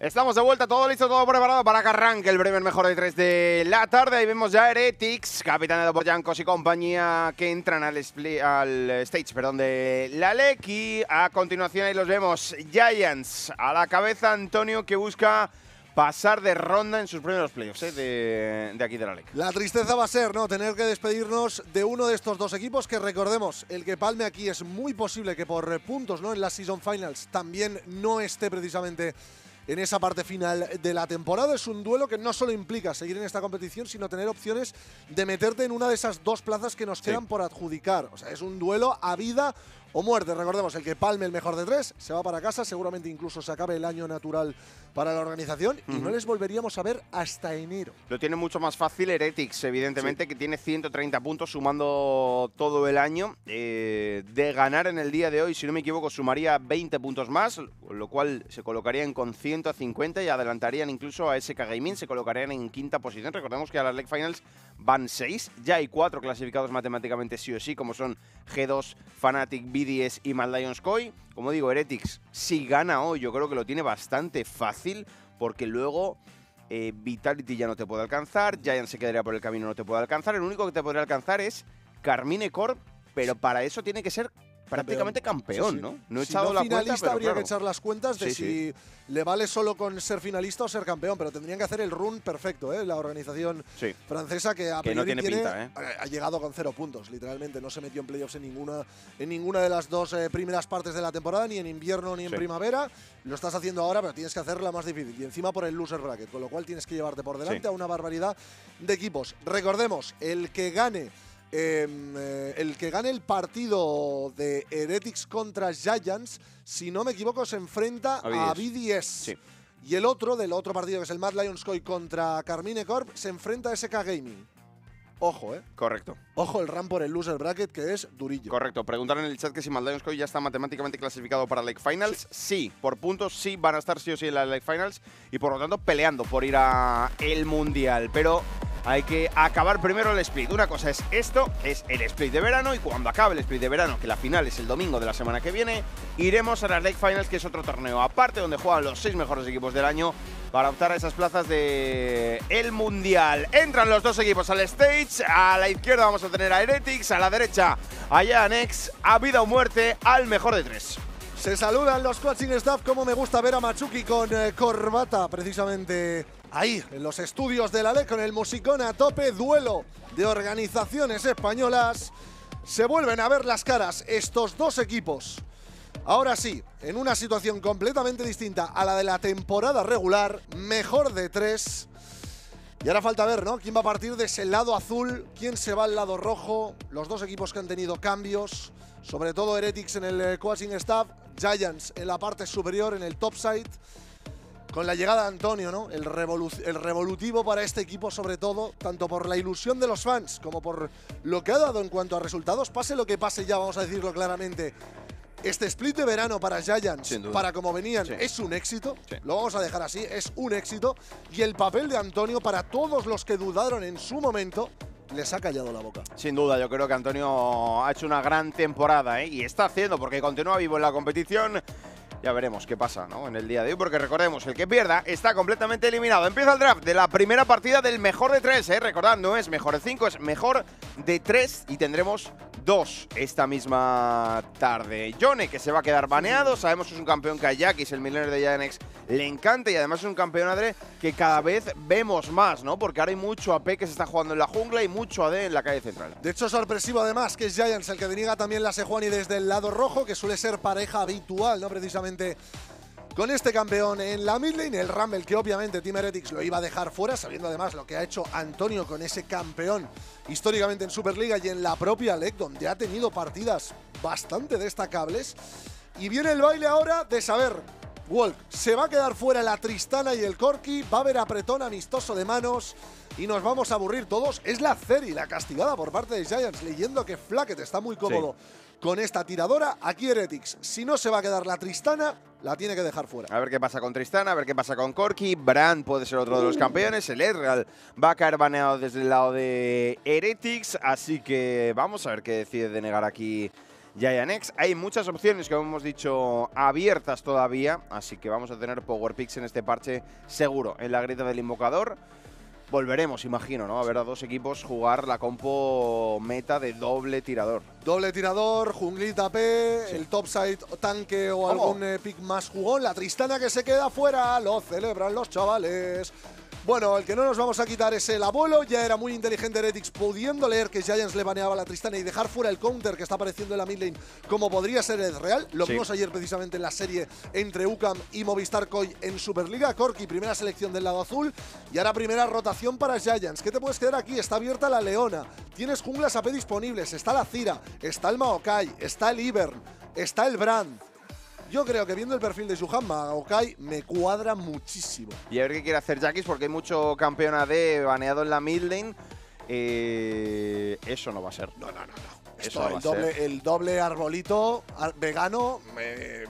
Estamos de vuelta, todo listo, todo preparado para que arranque el primer mejor de tres de la tarde. Ahí vemos ya Heretics, capitán de Boyancos y compañía, que entran al, al stage perdón, de la LEC. Y a continuación ahí los vemos, Giants a la cabeza, Antonio que busca pasar de ronda en sus primeros playoffs ¿eh? de, aquí de la LEC. La tristeza va a ser no tener que despedirnos de uno de estos dos equipos que recordemos, el que palme aquí es muy posible que por puntos no en la Season Finals también no esté precisamente en esa parte final de la temporada. Es un duelo que no solo implica seguir en esta competición, sino tener opciones de meterte en una de esas dos plazas que nos quedan por adjudicar. O sea, es un duelo a vida o muerte. Recordemos, el que palme el mejor de tres se va para casa, seguramente incluso se acabe el año natural para la organización y no les volveríamos a ver hasta enero. Lo tiene mucho más fácil Heretics, evidentemente, que tiene 130 puntos sumando todo el año. Eh, de ganar en el día de hoy, si no me equivoco, sumaría 20 puntos más, lo cual se colocarían con 150 y adelantarían incluso a SK Gaming, se colocarían en quinta posición. Recordemos que a las League Finals van seis, ya hay cuatro clasificados matemáticamente sí o sí, como son G2, Fnatic, BDS y Mad Lions Koi. Como digo, Heretics, si gana hoy, yo creo que lo tiene bastante fácil, porque luego eh, Vitality ya no te puede alcanzar, Giant se quedaría por el camino, no te puede alcanzar. El único que te podría alcanzar es Carmine Corp, pero para eso tiene que ser prácticamente campeón, ¿no? si echado no la finalista habría que echar las cuentas de si le vale solo con ser finalista o ser campeón, pero tendrían que hacer el run perfecto, ¿eh? La organización francesa que tiene, ¿eh? ha llegado con cero puntos, literalmente. No se metió en playoffs en ninguna, en ninguna de las dos eh, primeras partes de la temporada, ni en invierno ni en primavera. Lo estás haciendo ahora, pero tienes que hacerla más difícil. Y encima por el loser bracket, con lo cual tienes que llevarte por delante a una barbaridad de equipos. Recordemos, el que gane Em, eh, el que gane el partido de Heretics contra Giants, si no me equivoco, se enfrenta a BDS. Y el otro, del otro partido, que es el Mad Lions Coy contra Carmine Corp, se enfrenta a SK Gaming. Ojo, ¿eh? Correcto. Ojo el RAM por el loser bracket, que es durillo. Correcto. Preguntaron en el chat que si Lions Coy ya está matemáticamente clasificado para Lake Finals. Sí. por puntos sí van a estar sí o sí en la Lake Finals y por lo tanto peleando por ir a el Mundial. Pero hay que acabar primero el split. Una cosa es esto, es el split de verano y cuando acabe el split de verano, que la final es el domingo de la semana que viene, iremos a las League Finals, que es otro torneo aparte donde juegan los seis mejores equipos del año para optar a esas plazas de el Mundial. Entran los dos equipos al stage, a la izquierda vamos a tener a Heretics, a la derecha a Yanex, a vida o muerte al mejor de tres. Se saludan los coaching staff, como me gusta ver a Machuki con eh, corbata, precisamente Ahí, en los estudios de la LE con el musicón a tope, duelo de organizaciones españolas. Se vuelven a ver las caras estos dos equipos. Ahora sí, en una situación completamente distinta a la de la temporada regular, mejor de tres. Y ahora falta ver, ¿no? ¿Quién va a partir de ese lado azul? ¿Quién se va al lado rojo? Los dos equipos que han tenido cambios, sobre todo Heretics en el eh, coaching staff, Giants en la parte superior, en el top side con la llegada de Antonio, ¿no? El, revolutivo para este equipo, sobre todo, tanto por la ilusión de los fans como por lo que ha dado en cuanto a resultados. Pase lo que pase, ya vamos a decirlo claramente. Este split de verano para Giants, para como venían, es un éxito. Lo vamos a dejar así, es un éxito. Y el papel de Antonio para todos los que dudaron en su momento les ha callado la boca. Sin duda, yo creo que Antonio ha hecho una gran temporada ¿eh? y está haciendo porque continúa vivo en la competición. Ya veremos qué pasa ¿no? en el día de hoy, porque recordemos, el que pierda está completamente eliminado. Empieza el draft de la primera partida del mejor de tres, ¿eh? recordad, no es mejor de cinco, es mejor de tres y tendremos dos esta misma tarde. Yone, que se va a quedar baneado, sabemos que es un campeón que y es el millonario de Yanex le encanta y además es un campeón Adre que cada vez vemos más, ¿no? Porque ahora hay mucho AP que se está jugando en la jungla y mucho AD en la calle central. De hecho, sorpresivo además que es Giants el que deniega también la Sejuani desde el lado rojo, que suele ser pareja habitual, ¿no? Precisamente con este campeón en la lane, el Rumble que obviamente Team Heretics lo iba a dejar fuera, sabiendo además lo que ha hecho Antonio con ese campeón históricamente en Superliga y en la propia LEC, donde ha tenido partidas bastante destacables. Y viene el baile ahora de saber, Walk, se va a quedar fuera la Tristana y el Corky va a haber apretón amistoso de manos y nos vamos a aburrir todos. Es la Ceri, la castigada por parte de Giants, leyendo que Flacket está muy cómodo con esta tiradora aquí Heretics. Si no se va a quedar la Tristana, la tiene que dejar fuera. A ver qué pasa con Tristana, a ver qué pasa con Corky. Brand puede ser otro de los uh. campeones. El Erral va a caer baneado desde el lado de Heretics. Así que vamos a ver qué decide denegar negar aquí X. Hay muchas opciones, como hemos dicho, abiertas todavía. Así que vamos a tener Power Picks en este parche seguro en la grieta del Invocador volveremos, imagino, ¿no? A ver a dos equipos jugar la compo meta de doble tirador. Doble tirador, junglita P, el el topside tanque o algún eh, pick más jugón. La Tristana que se queda fuera, lo celebran los chavales. Bueno, el que no nos vamos a quitar es el abuelo. Ya era muy inteligente Heretics pudiendo leer que Giants le baneaba la Tristana y dejar fuera el counter que está apareciendo en la lane. como podría ser el Real. Lo vimos ayer precisamente en la serie entre UCAM y Movistar Coy en Superliga. Corky, primera selección del lado azul. Y ahora primera rotación para Giants. ¿Qué te puedes quedar aquí? Está abierta la Leona. Tienes junglas AP disponibles. Está la Cira. Está el Maokai. Está el Ivern. Está el Brand. Yo creo que viendo el perfil de Suhan Okai me cuadra muchísimo. Y a ver qué quiere hacer Jackis, porque hay mucho campeón AD baneado en la mid lane. Eh, eso no va a ser. No, no, no, no. Esto, el, doble, el, doble, arbolito vegano,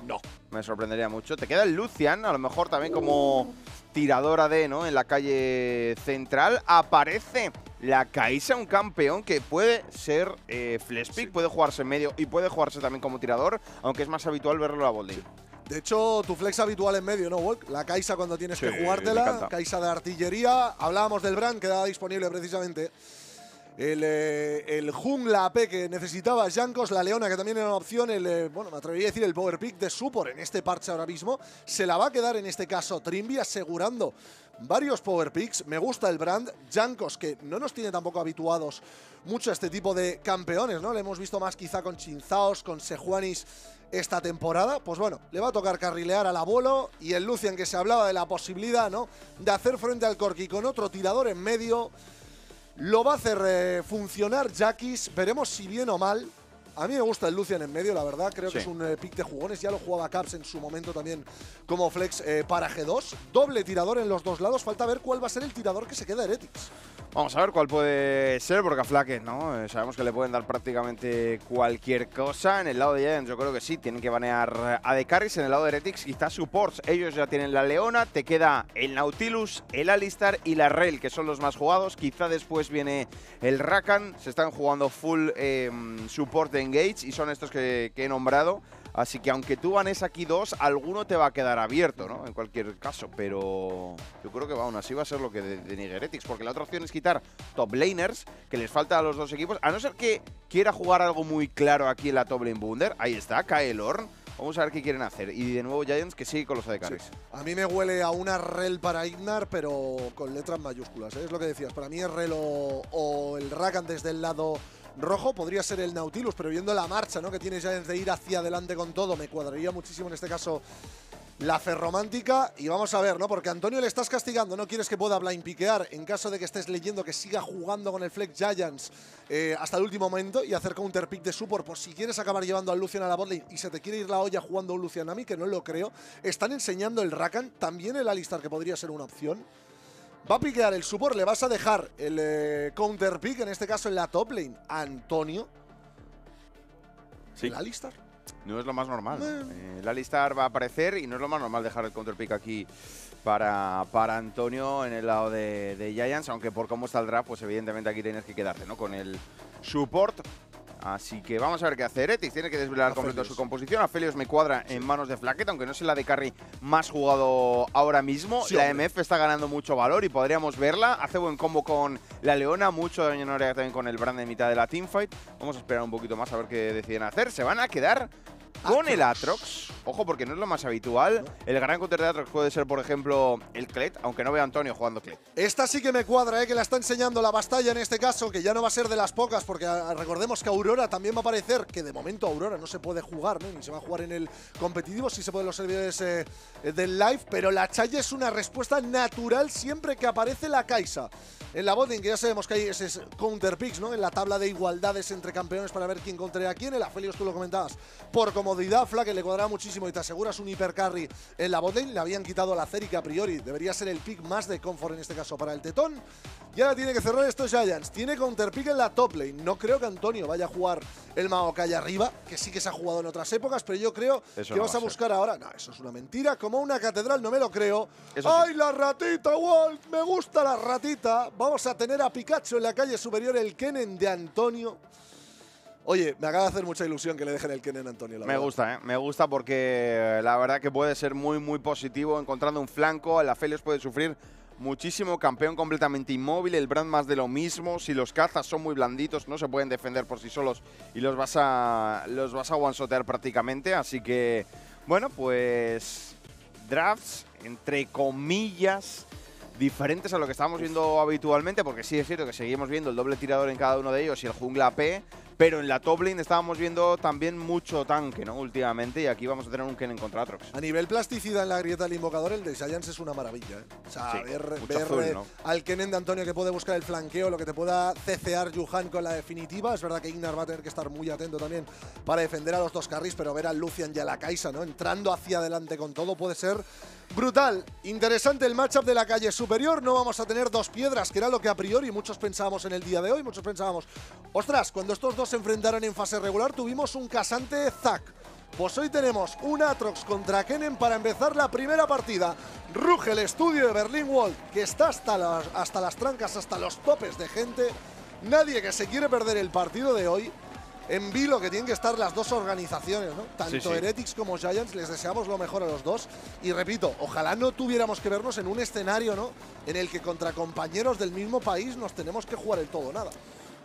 no. Me sorprendería mucho. Te queda el Lucian, a lo mejor también como tiradora de, ¿no? En la calle central. Aparece la caixa un campeón que puede ser eh, puede jugarse en medio y puede jugarse también como tirador, aunque es más habitual verlo a Bolding. De hecho, tu flex habitual en medio, ¿no, Walk? La Caixa cuando tienes que jugártela, Caixa de artillería. Hablábamos del brand, queda disponible precisamente el, eh, el jungla que necesitaba Jankos, la leona que también era una opción, el, eh, bueno, me atrevería a decir el power pick de Supor en este parche ahora mismo, se la va a quedar en este caso Trimby asegurando varios power picks, me gusta el brand, Jankos que no nos tiene tampoco habituados mucho a este tipo de campeones, ¿no? Le hemos visto más quizá con Chinzaos, con Sejuanis esta temporada, pues bueno, le va a tocar carrilear al abuelo y el Lucian que se hablaba de la posibilidad, ¿no? De hacer frente al Corki con otro tirador en medio lo va a hacer eh, funcionar Jackis. Veremos si bien o mal. A mí me gusta el Lucian en medio, la verdad. Creo que es un eh, pick de jugones. Ya lo jugaba Caps en su momento también como flex eh, para G2. Doble tirador en los dos lados. Falta ver cuál va a ser el tirador que se queda Heretics. Vamos a ver cuál puede ser, porque a Flaken, ¿no? Eh, sabemos que le pueden dar prácticamente cualquier cosa. En el lado de Giants yo creo que sí, tienen que banear a de En el lado de Heretics quizás supports. Ellos ya tienen la Leona, te queda el Nautilus, el Alistar y la rail que son los más jugados. Quizá después viene el Rakan. Se están jugando full em, support en Gates y son estos que, he nombrado. Así que aunque tú ganes aquí dos, alguno te va a quedar abierto, ¿no? En cualquier caso, pero yo creo que va, aún así va a ser lo que de, de, porque la otra opción es quitar top laners, que les falta a los dos equipos, a no ser que quiera jugar algo muy claro aquí en la top lane Bunder. Ahí está, cae el Orn. Vamos a ver qué quieren hacer. Y de nuevo Giants que sigue con los ADCs. A mí me huele a una rel para Ignar, pero con letras mayúsculas. ¿eh? Es lo que decías. Para mí es rel o, o el Rakan desde el lado rojo, podría ser el Nautilus, pero viendo la marcha ¿no? que tiene Giants de ir hacia adelante con todo, me cuadraría muchísimo en este caso la ferromántica. Y vamos a ver, ¿no? Porque Antonio le estás castigando, no quieres que pueda blind piquear en caso de que estés leyendo que siga jugando con el Flex Giants eh, hasta el último momento y hacer un pick de support por si quieres acabar llevando al Lucian a la botlane y se te quiere ir la olla jugando un Lucian a mí, que no lo creo. Están enseñando el Rakan, también el Alistar, que podría ser una opción. Va a piquear el support, le vas a dejar el eh, counter pick, en este caso en la top lane, Antonio. Sí. La Alistar. No es lo más normal. Eh, el la Alistar va a aparecer y no es lo más normal dejar el counter pick aquí para, para Antonio en el lado de, Giants, aunque por cómo está el draft, pues evidentemente aquí tienes que quedarte, ¿no? Con el support Así que vamos a ver qué hacer. Eretis. Tiene que desvelar completo su composición. Afelios me cuadra en manos de Flaqueta, aunque no es la de carry más jugado ahora mismo. la MF está ganando mucho valor y podríamos verla. Hace buen combo con la Leona, mucho daño en también con el Brand de mitad de la teamfight. Vamos a esperar un poquito más a ver qué deciden hacer. Se van a quedar con el Atrox. Ojo, porque no es lo más habitual. El gran counter de Atrox puede ser, por ejemplo, el Clet, aunque no vea a Antonio jugando Clet. Esta sí que me cuadra, ¿eh? que la está enseñando la Bastalla en este caso, que ya no va a ser de las pocas, porque ah, recordemos que Aurora también va a aparecer, que de momento Aurora no se puede jugar, ni se va a jugar en el competitivo, sí se pueden los servidores eh, del live, pero la Chaya es una respuesta natural siempre que aparece la Kaisa. En la botting, que ya sabemos que hay ese counter picks, ¿no? En la tabla de igualdades entre campeones para ver quién contra a quién. El Afelios, tú lo comentabas, por como comodidad, Fla, que le cuadrará muchísimo y te aseguras un hipercarry en la botlane. Le habían quitado a la Cérica a priori. Debería ser el pick más de confort en este caso para el Tetón. Y ahora tiene que cerrar estos Giants. Tiene counterpick en la top lane. No creo que Antonio vaya a jugar el Maokai arriba, que sí que se ha jugado en otras épocas, pero yo creo que vas a buscar ahora. No, eso es una mentira. Como una catedral, no me lo creo. ¡Ay, la ratita, Walt! Me gusta la ratita. Vamos a tener a Pikachu en la calle superior, el Kenen de Antonio. Oye, me acaba de hacer mucha ilusión que le dejen el Kenen Antonio. me gusta, ¿eh? me gusta porque eh, la verdad que puede ser muy, muy positivo encontrando un flanco. La Felios puede sufrir muchísimo, campeón completamente inmóvil, el brand más de lo mismo, si los cazas son muy blanditos, no se pueden defender por sí solos y los vas a los vas a one prácticamente, así que bueno, pues drafts entre comillas diferentes a lo que estamos viendo habitualmente, porque sí es cierto que seguimos viendo el doble tirador en cada uno de ellos y el jungla P, pero en la top lane estábamos viendo también mucho tanque, ¿no? Últimamente, y aquí vamos a tener un Ken en contra A nivel plasticidad en la grieta del invocador, el de Science es una maravilla, ¿eh? O sea, ver, ver al de Antonio que puede buscar el flanqueo, lo que te pueda cecear Yuhan con la definitiva. Es verdad que Ignar va a tener que estar muy atento también para defender a los dos carries, pero ver a Lucian y a la Kaisa, ¿no? Entrando hacia adelante con todo puede ser Brutal, interesante el matchup de la calle superior. No vamos a tener dos piedras, que era lo que a priori muchos pensábamos en el día de hoy. Muchos pensábamos, ostras, cuando estos dos se enfrentaron en fase regular tuvimos un casante Zack. Pues hoy tenemos un Atrox contra Kenen para empezar la primera partida. Ruge el estudio de Berlin Wall, que está hasta las, hasta las trancas, hasta los topes de gente. Nadie que se quiere perder el partido de hoy. En vilo que tienen que estar las dos organizaciones, Tanto Heretics como Giants, les deseamos lo mejor a los dos. Y repito, ojalá no tuviéramos que vernos en un escenario, ¿no? En el que contra compañeros del mismo país nos tenemos que jugar el todo nada.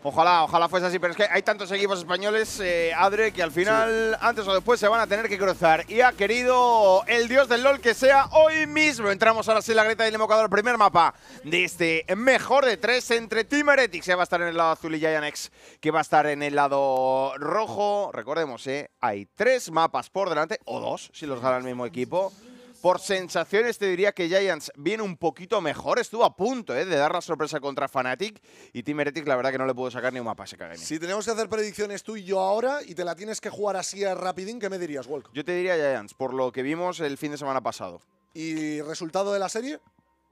Ojalá, ojalá fuese así, pero es que hay tantos equipos españoles, eh, Adre, que al final, antes o después, se van a tener que cruzar. Y ha querido el dios del LOL que sea hoy mismo. Entramos ahora sí en la grieta del invocador, primer mapa de este mejor de tres entre Team Heretics, que va a estar en el lado azul y Giantex, que va a estar en el lado rojo. Recordemos, eh, hay tres mapas por delante, o dos, si los gana el mismo equipo. Por sensaciones te diría que Giants viene un poquito mejor, estuvo a punto eh, de dar la sorpresa contra Fnatic y Team Heretic la verdad que no le pudo sacar ni un mapa, se Si tenemos que hacer predicciones tú y yo ahora y te la tienes que jugar así a rapidín, ¿qué me dirías, Walk? Yo te diría Giants, por lo que vimos el fin de semana pasado. ¿Y resultado de la serie?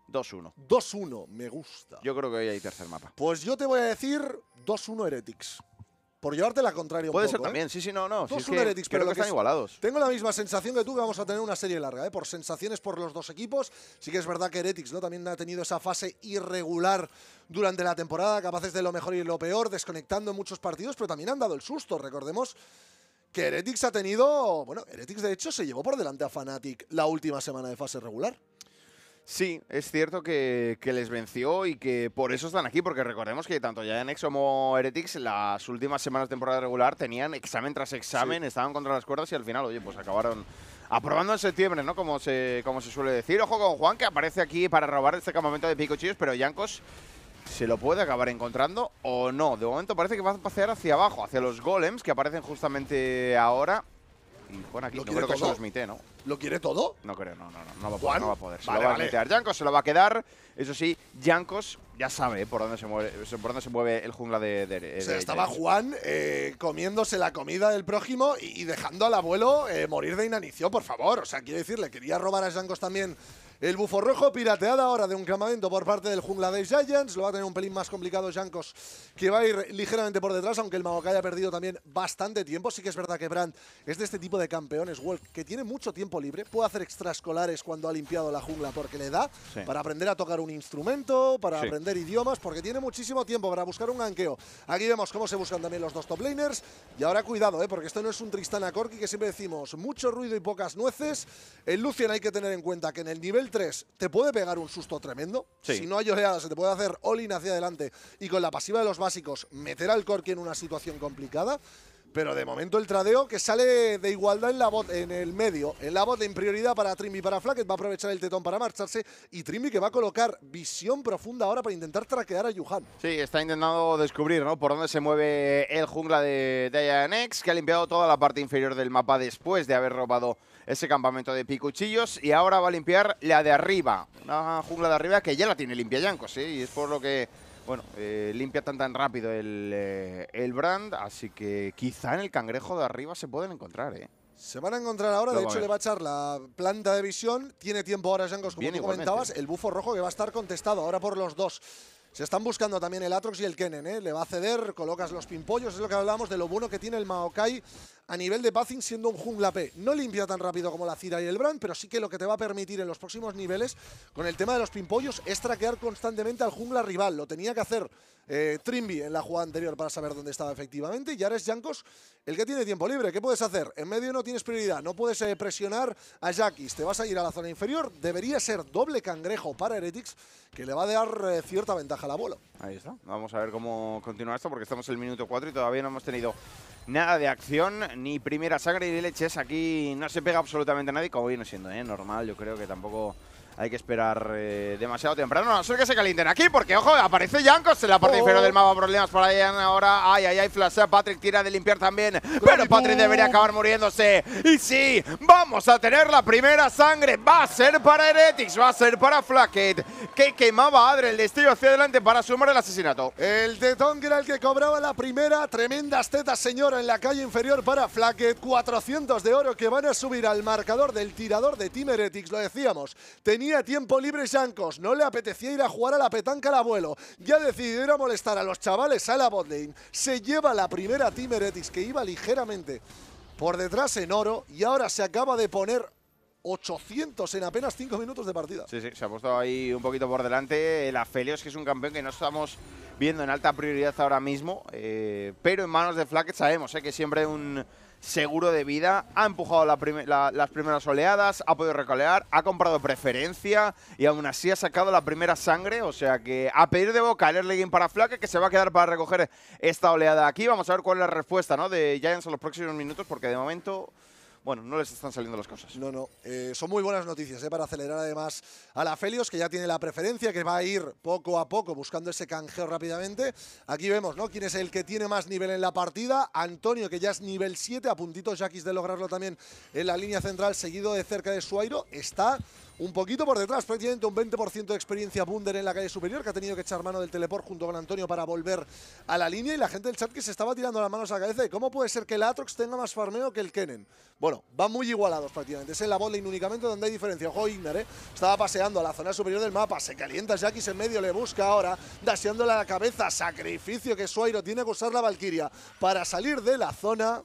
2-1. 2-1, me gusta. Yo creo que hoy hay tercer mapa. Pues yo te voy a decir 2-1 Heretics por llevarte la contraria Puede ser también, ¿eh? sí, sí, no, no. pero están igualados. Tengo la misma sensación que tú que vamos a tener una serie larga, ¿eh? por sensaciones por los dos equipos. Sí que es verdad que Heretics ¿no? también ha tenido esa fase irregular durante la temporada, capaces de lo mejor y lo peor, desconectando en muchos partidos, pero también han dado el susto, recordemos. Que Heretics ha tenido. Bueno, Heretics de hecho se llevó por delante a Fnatic la última semana de fase regular. Sí, es cierto que, les venció y que por eso están aquí, porque recordemos que tanto ya en Exomo como Heretics las últimas semanas de temporada regular tenían examen tras examen, estaban contra las cuerdas y al final, oye, pues acabaron aprobando en septiembre, ¿no? Como se, como se suele decir. Ojo con Juan, que aparece aquí para robar este campamento de picochillos, pero Yankos se lo puede acabar encontrando o no. De momento parece que va a pasear hacia abajo, hacia los golems que aparecen justamente ahora aquí no creo que se lo ¿no? ¿Lo quiere todo? No creo, no, no, no, va, a poder. Se lo va a Jankos se lo va a quedar. Eso sí, Jankos ya sabe eh, por dónde se mueve, por dónde se mueve el jungla de, o sea, estaba Juan eh, comiéndose la comida del prójimo y, dejando al abuelo eh, morir de inanición, por favor. O sea, quiere decir, le quería robar a Jankos también el rojo pirateado ahora de un campamento por parte del Jungla de Giants. Lo va a tener un pelín más complicado Jankos, que va a ir ligeramente por detrás, aunque el Maokai ha perdido también bastante tiempo. Sí que es verdad que Brand es de este tipo de campeones, Wolf, que tiene mucho tiempo libre. Puede hacer extraescolares cuando ha limpiado la jungla porque le da para aprender a tocar un instrumento, para aprender idiomas, porque tiene muchísimo tiempo para buscar un ganqueo. Aquí vemos cómo se buscan también los dos top laners. Y ahora cuidado, ¿eh? porque esto no es un Tristana Corki que siempre decimos mucho ruido y pocas nueces. El Lucian hay que tener en cuenta que en el nivel 3 te puede pegar un susto tremendo. Si no hay oleada, se te puede hacer all-in hacia adelante y con la pasiva de los básicos meter al Corki en una situación complicada. Pero de momento el tradeo que sale de igualdad en la bot, en el medio. En la bot en prioridad para Trimby para que Va a aprovechar el tetón para marcharse. Y Trimby que va a colocar visión profunda ahora para intentar traquear a Yuhan. Sí, está intentando descubrir ¿no? por dónde se mueve el jungla de, de que ha limpiado toda la parte inferior del mapa después de haber robado ese campamento de picuchillos y ahora va a limpiar la de arriba. Una jungla de arriba que ya la tiene limpia Yancos, sí, y es por lo que bueno, eh, limpia tan tan rápido el, eh, el, brand, así que quizá en el cangrejo de arriba se pueden encontrar, ¿eh? Se van a encontrar ahora, de hecho le va a echar la planta de visión, tiene tiempo ahora Jankos, como tú comentabas, el bufo rojo que va a estar contestado ahora por los dos. Se están buscando también el Atrox y el Kennen, ¿eh? le va a ceder, colocas los pimpollos, es lo que hablábamos de lo bueno que tiene el Maokai a nivel de passing siendo un jungla P. No limpia tan rápido como la Cira y el Brand, pero sí que lo que te va a permitir en los próximos niveles con el tema de los pimpollos es traquear constantemente al jungla rival. Lo tenía que hacer eh, Trimby en la jugada anterior para saber dónde estaba efectivamente. Y ahora es Jankos el que tiene tiempo libre. ¿Qué puedes hacer? En medio no tienes prioridad, no puedes eh, presionar a Jackis. Te vas a ir a la zona inferior. Debería ser doble cangrejo para Heretics, que le va a dar eh, cierta ventaja al abuelo. Ahí está. Vamos a ver cómo continúa esto, porque estamos en el minuto 4 y todavía no hemos tenido nada de acción, ni primera sangre ni leches. Aquí no se pega absolutamente a nadie, como viene siendo, ¿eh? normal. Yo creo que tampoco hay que esperar eh, demasiado temprano. no que se calienten aquí, porque ojo, aparece Jankos en la parte pero inferior oh. del mapa. Problemas por ahí ahora. Ay, ay, ay, flashea. Patrick tira de limpiar también. Pero Patrick debería acabar muriéndose. Y sí, vamos a tener la primera sangre. Va a ser para Heretics, va a ser para Flacket, que quemaba a el destello hacia adelante para sumar el asesinato. El de que era el que cobraba la primera. tremenda tetas, señora, en la calle inferior para Flacket. 400 de oro que van a subir al marcador del tirador de Team Heretics, lo decíamos. Tenía tiempo libre Jankos, no le apetecía ir a jugar a la petanca al abuelo. Ya decidió ir a molestar a los chavales a la botlane. Se lleva la primera Team que iba ligeramente por detrás en oro y ahora se acaba de poner 800 en apenas 5 minutos de partida. Sí, sí, se ha puesto ahí un poquito por delante. El Afelios, que es un campeón que no estamos viendo en alta prioridad ahora mismo, eh, pero en manos de Flacket sabemos eh, que siempre un seguro de vida, ha empujado la las primeras oleadas, ha podido recolear, ha comprado preferencia y aún así ha sacado la primera sangre. O sea que a pedir de boca el early para flaque que se va a quedar para recoger esta oleada aquí. Vamos a ver cuál es la respuesta ¿no? de Giants en los próximos minutos porque de momento bueno, no les están saliendo las cosas. No, no. Eh, son muy buenas noticias ¿eh? para acelerar además a la Felios, que ya tiene la preferencia, que va a ir poco a poco buscando ese canjeo rápidamente. Aquí vemos ¿no? quién es el que tiene más nivel en la partida. Antonio, que ya es nivel 7, a puntitos Jackis de lograrlo también en la línea central, seguido de cerca de Suairo. Está un poquito por detrás, prácticamente un 20% de experiencia Bunder en la calle superior, que ha tenido que echar mano del teleport junto con Antonio para volver a la línea y la gente del chat que se estaba tirando las manos a la cabeza cómo puede ser que el Atrox tenga más farmeo que el Kennen. Bueno, van muy igualados prácticamente, es en la botlane únicamente donde hay diferencia. Ojo Ignar, ¿eh? estaba paseando a la zona superior del mapa, se calienta Jackis en medio, le busca ahora, daseándole a la cabeza, sacrificio que Suairo tiene que usar la Valkyria para salir de la zona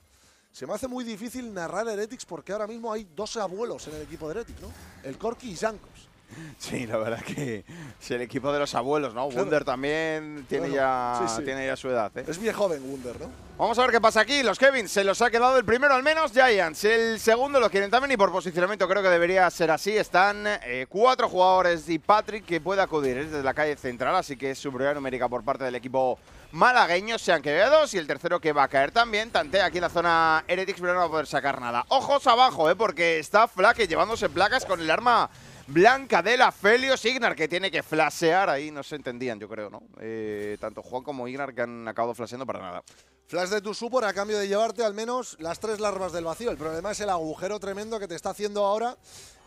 se me hace muy difícil narrar Heretics porque ahora mismo hay dos abuelos en el equipo de Heretics, ¿no? El Corky y Jankos. Sí, la verdad que es el equipo de los abuelos, ¿no? Wunder también tiene, ya, tiene ya su edad. ¿eh? Es bien joven Wunder, ¿no? Vamos a ver qué pasa aquí. Los Kevin se los ha quedado el primero al menos, Giants. El segundo lo quieren también y por posicionamiento creo que debería ser así. Están eh, cuatro jugadores y Patrick que puede acudir ¿eh? desde la calle central, así que es superioridad numérica por parte del equipo malagueños se han quedado y el tercero que va a caer también. Tantea aquí en la zona Heretics, pero no va a poder sacar nada. Ojos abajo, ¿eh? porque está Flake llevándose placas con el arma blanca de la Felios Ignar, que tiene que flashear Ahí no se entendían, yo creo, ¿no? Eh, tanto Juan como Ignar que han acabado flasheando para nada. Flash de tu súper a cambio de llevarte al menos las tres larvas del vacío. El problema es el agujero tremendo que te está haciendo ahora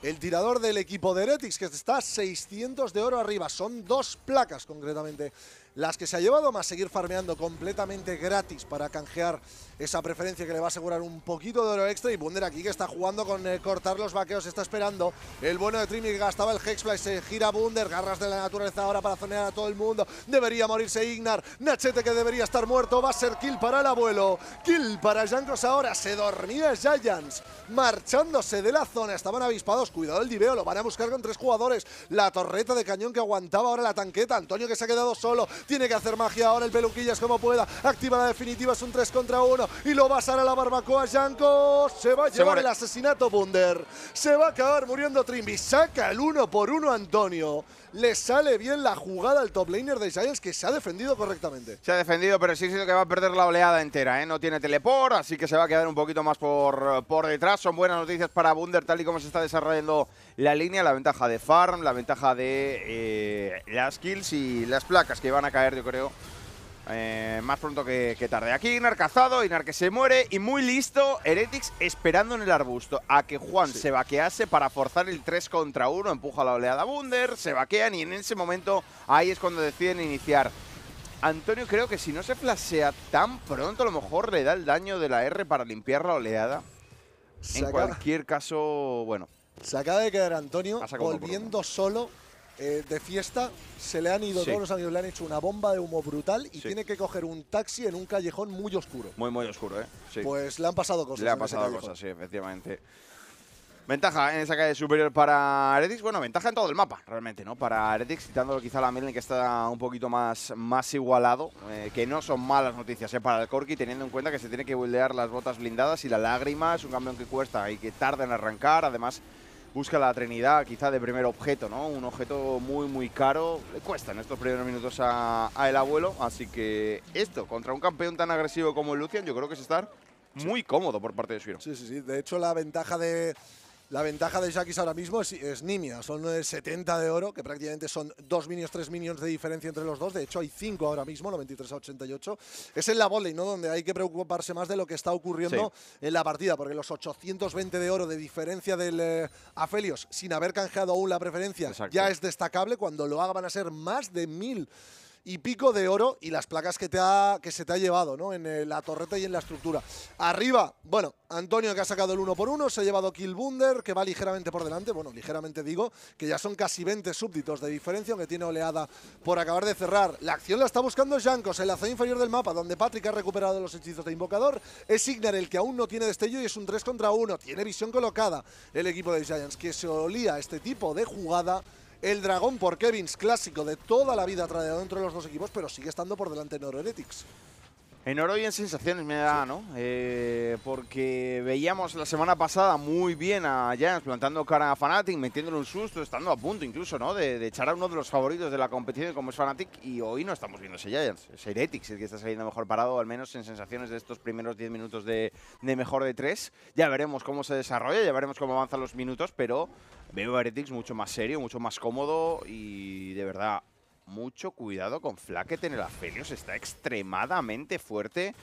el tirador del equipo de Heretics, que está 600 de oro arriba. Son dos placas, concretamente, las que se ha llevado más seguir farmeando completamente gratis para canjear esa preferencia que le va a asegurar un poquito de oro extra. Y Bunder aquí que está jugando con eh, cortar los vaqueos, está esperando el bueno de trimmy que gastaba el Hexfly, se gira Bunder, garras de la naturaleza ahora para zonear a todo el mundo. Debería morirse Ignar, Nachete que debería estar muerto, va a ser kill para el abuelo, kill para Jankos ahora, se dormía Giants, marchándose de la zona, estaban avispados, cuidado el diveo, lo van a buscar con tres jugadores, la torreta de cañón que aguantaba ahora la tanqueta, Antonio que se ha quedado solo, tiene que hacer magia ahora el Peluquillas como pueda. Activa la definitiva, es un 3 contra 1 y lo va a salir a la barbacoa Yanko. Se va a llevar el asesinato Bunder. Se va a acabar muriendo Trimby. Saca el 1 por 1 Antonio le sale bien la jugada al top laner de Isaias, que se ha defendido correctamente. Se ha defendido, pero sí es que va a perder la oleada entera, ¿eh? No tiene teleport, así que se va a quedar un poquito más por, por detrás. Son buenas noticias para Bunder, tal y como se está desarrollando la línea. La ventaja de Farm, la ventaja de eh, las kills y las placas que van a caer, yo creo, eh, más pronto que, tarde. Aquí Inar cazado, Inar que se muere y muy listo Heretics esperando en el arbusto a que Juan se vaquease para forzar el 3 contra 1. Empuja la oleada Bunder, se vaquean y en ese momento ahí es cuando deciden iniciar. Antonio creo que si no se flashea tan pronto a lo mejor le da el daño de la R para limpiar la oleada. en cualquier caso, bueno. Se acaba de quedar Antonio volviendo solo eh, de fiesta, se le han ido todos los amigos, le han hecho una bomba de humo brutal y tiene que coger un taxi en un callejón muy oscuro. Muy, muy oscuro, ¿eh? Pues le han pasado cosas. Le han pasado cosas, sí, efectivamente. Ventaja en esa calle superior para Heretics. Bueno, ventaja en todo el mapa, realmente, ¿no? Para Heretics, citando quizá la que está un poquito más, más igualado. Eh, que no son malas noticias ¿eh? para el Corky, teniendo en cuenta que se tiene que buildear las botas blindadas y la lágrima. Es un campeón que cuesta y que tarda en arrancar. Además, busca la Trinidad, quizá de primer objeto, ¿no? Un objeto muy, muy caro. Le cuesta en estos primeros minutos a, el abuelo, así que esto, contra un campeón tan agresivo como el Lucian, yo creo que es estar muy cómodo por parte de Shiro. Sí, sí, sí. De hecho, la ventaja de, la ventaja de Jackis ahora mismo es, nimia, son 70 eh, de oro, que prácticamente son 2 minions, 3 minions de diferencia entre los dos. De hecho, hay 5 ahora mismo, 93 a 88. Es en la volley, ¿no? Donde hay que preocuparse más de lo que está ocurriendo en la partida, porque los 820 de oro de diferencia del eh, Afelios, sin haber canjeado aún la preferencia, ya es destacable. Cuando lo haga van a ser más de 1000 y pico de oro y las placas que, te ha, que se te ha llevado ¿no? en eh, la torreta y en la estructura. Arriba, bueno, Antonio que ha sacado el uno por uno, se ha llevado Killbunder que va ligeramente por delante, bueno, ligeramente digo, que ya son casi 20 súbditos de diferencia, aunque tiene oleada por acabar de cerrar. La acción la está buscando Jankos en la zona inferior del mapa, donde Patrick ha recuperado los hechizos de Invocador. Es Signar el que aún no tiene destello y es un 3 contra 1, tiene visión colocada el equipo de Giants, que se olía este tipo de jugada el dragón por Kevins, clásico de toda la vida tradeado entre los dos equipos, pero sigue estando por delante Neuroheretics. En oro y en sensaciones me da, ¿no? Eh, porque veíamos la semana pasada muy bien a Giants plantando cara a Fnatic, metiéndole un susto, estando a punto incluso, ¿no? De, echar a uno de los favoritos de la competición como es Fnatic y hoy no estamos viendo ese Giants. Es Heretics el que está saliendo mejor parado, al menos en sensaciones de estos primeros 10 minutos de, mejor de 3. Ya veremos cómo se desarrolla, ya veremos cómo avanzan los minutos, pero veo a Heretics mucho más serio, mucho más cómodo y de verdad mucho cuidado con Flacket en el Afelios. está extremadamente fuerte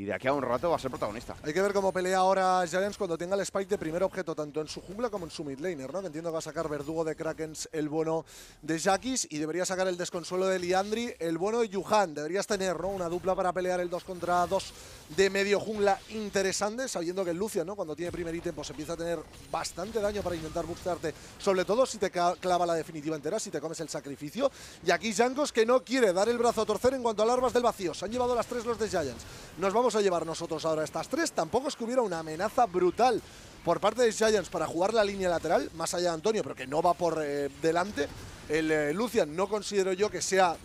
y de aquí a un rato va a ser protagonista. Hay que ver cómo pelea ahora Giants cuando tenga el spike de primer objeto, tanto en su jungla como en su mid laner, ¿no? entiendo que va a sacar Verdugo de Krakens, el bueno de Jackis y debería sacar el desconsuelo de Liandri, el bueno de Yuhan. Deberías tener, ¿no? Una dupla para pelear el 2 contra 2 de medio jungla interesante, sabiendo que Lucian, ¿no? Cuando tiene primer ítem, pues empieza a tener bastante daño para intentar buscarte, sobre todo si te clava la definitiva entera, si te comes el sacrificio. Y aquí Jankos que no quiere dar el brazo a torcer en cuanto a larvas del vacío. Se han llevado las tres los de Giants nos vamos a llevar nosotros ahora estas tres. Tampoco es que hubiera una amenaza brutal por parte de Giants para jugar la línea lateral, más allá de Antonio, pero que no va por eh, delante. El eh, Lucian no considero yo que sea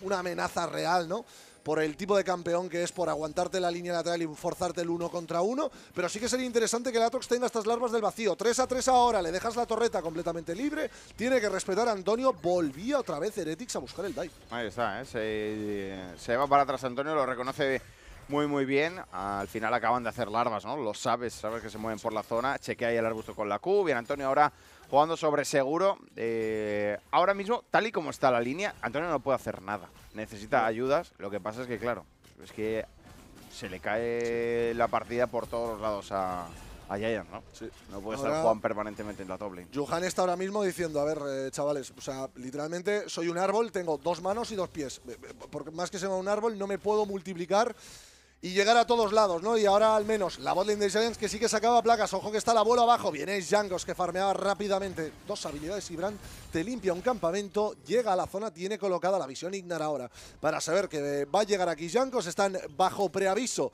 una amenaza real, ¿no? Por el tipo de campeón que es, por aguantarte la línea lateral y forzarte el uno contra uno. Pero sí que sería interesante que el tenga estas larvas del vacío. 3 a 3 ahora, le dejas la torreta completamente libre. Tiene que respetar a Antonio. Volvía otra vez Heretics a buscar el dive. Ahí está, ¿eh? se, va para atrás Antonio, lo reconoce muy muy bien. Al final acaban de hacer larvas, ¿no? Lo sabes, sabes que se mueven por la zona. Chequea ahí el arbusto con la Q. Bien, Antonio ahora jugando sobre seguro. Eh, ahora mismo, tal y como está la línea, Antonio no puede hacer nada. Necesita ayudas. Lo que pasa es que, claro, es que se le cae la partida por todos los lados a, a ¿no? Sí. No puede estar Juan permanentemente en la top lane. está ahora mismo diciendo, a ver, eh, chavales, o sea, literalmente soy un árbol, tengo dos manos y dos pies. porque más que sea un árbol, no me puedo multiplicar y llegar a todos lados, ¿no? Y ahora al menos la botlane de que sí que sacaba placas. Ojo que está la bola abajo. Viene Jankos, que farmeaba rápidamente. Dos habilidades y Brand te limpia un campamento. Llega a la zona, tiene colocada la visión Ignar ahora. Para saber que va a llegar aquí Jankos, están bajo preaviso.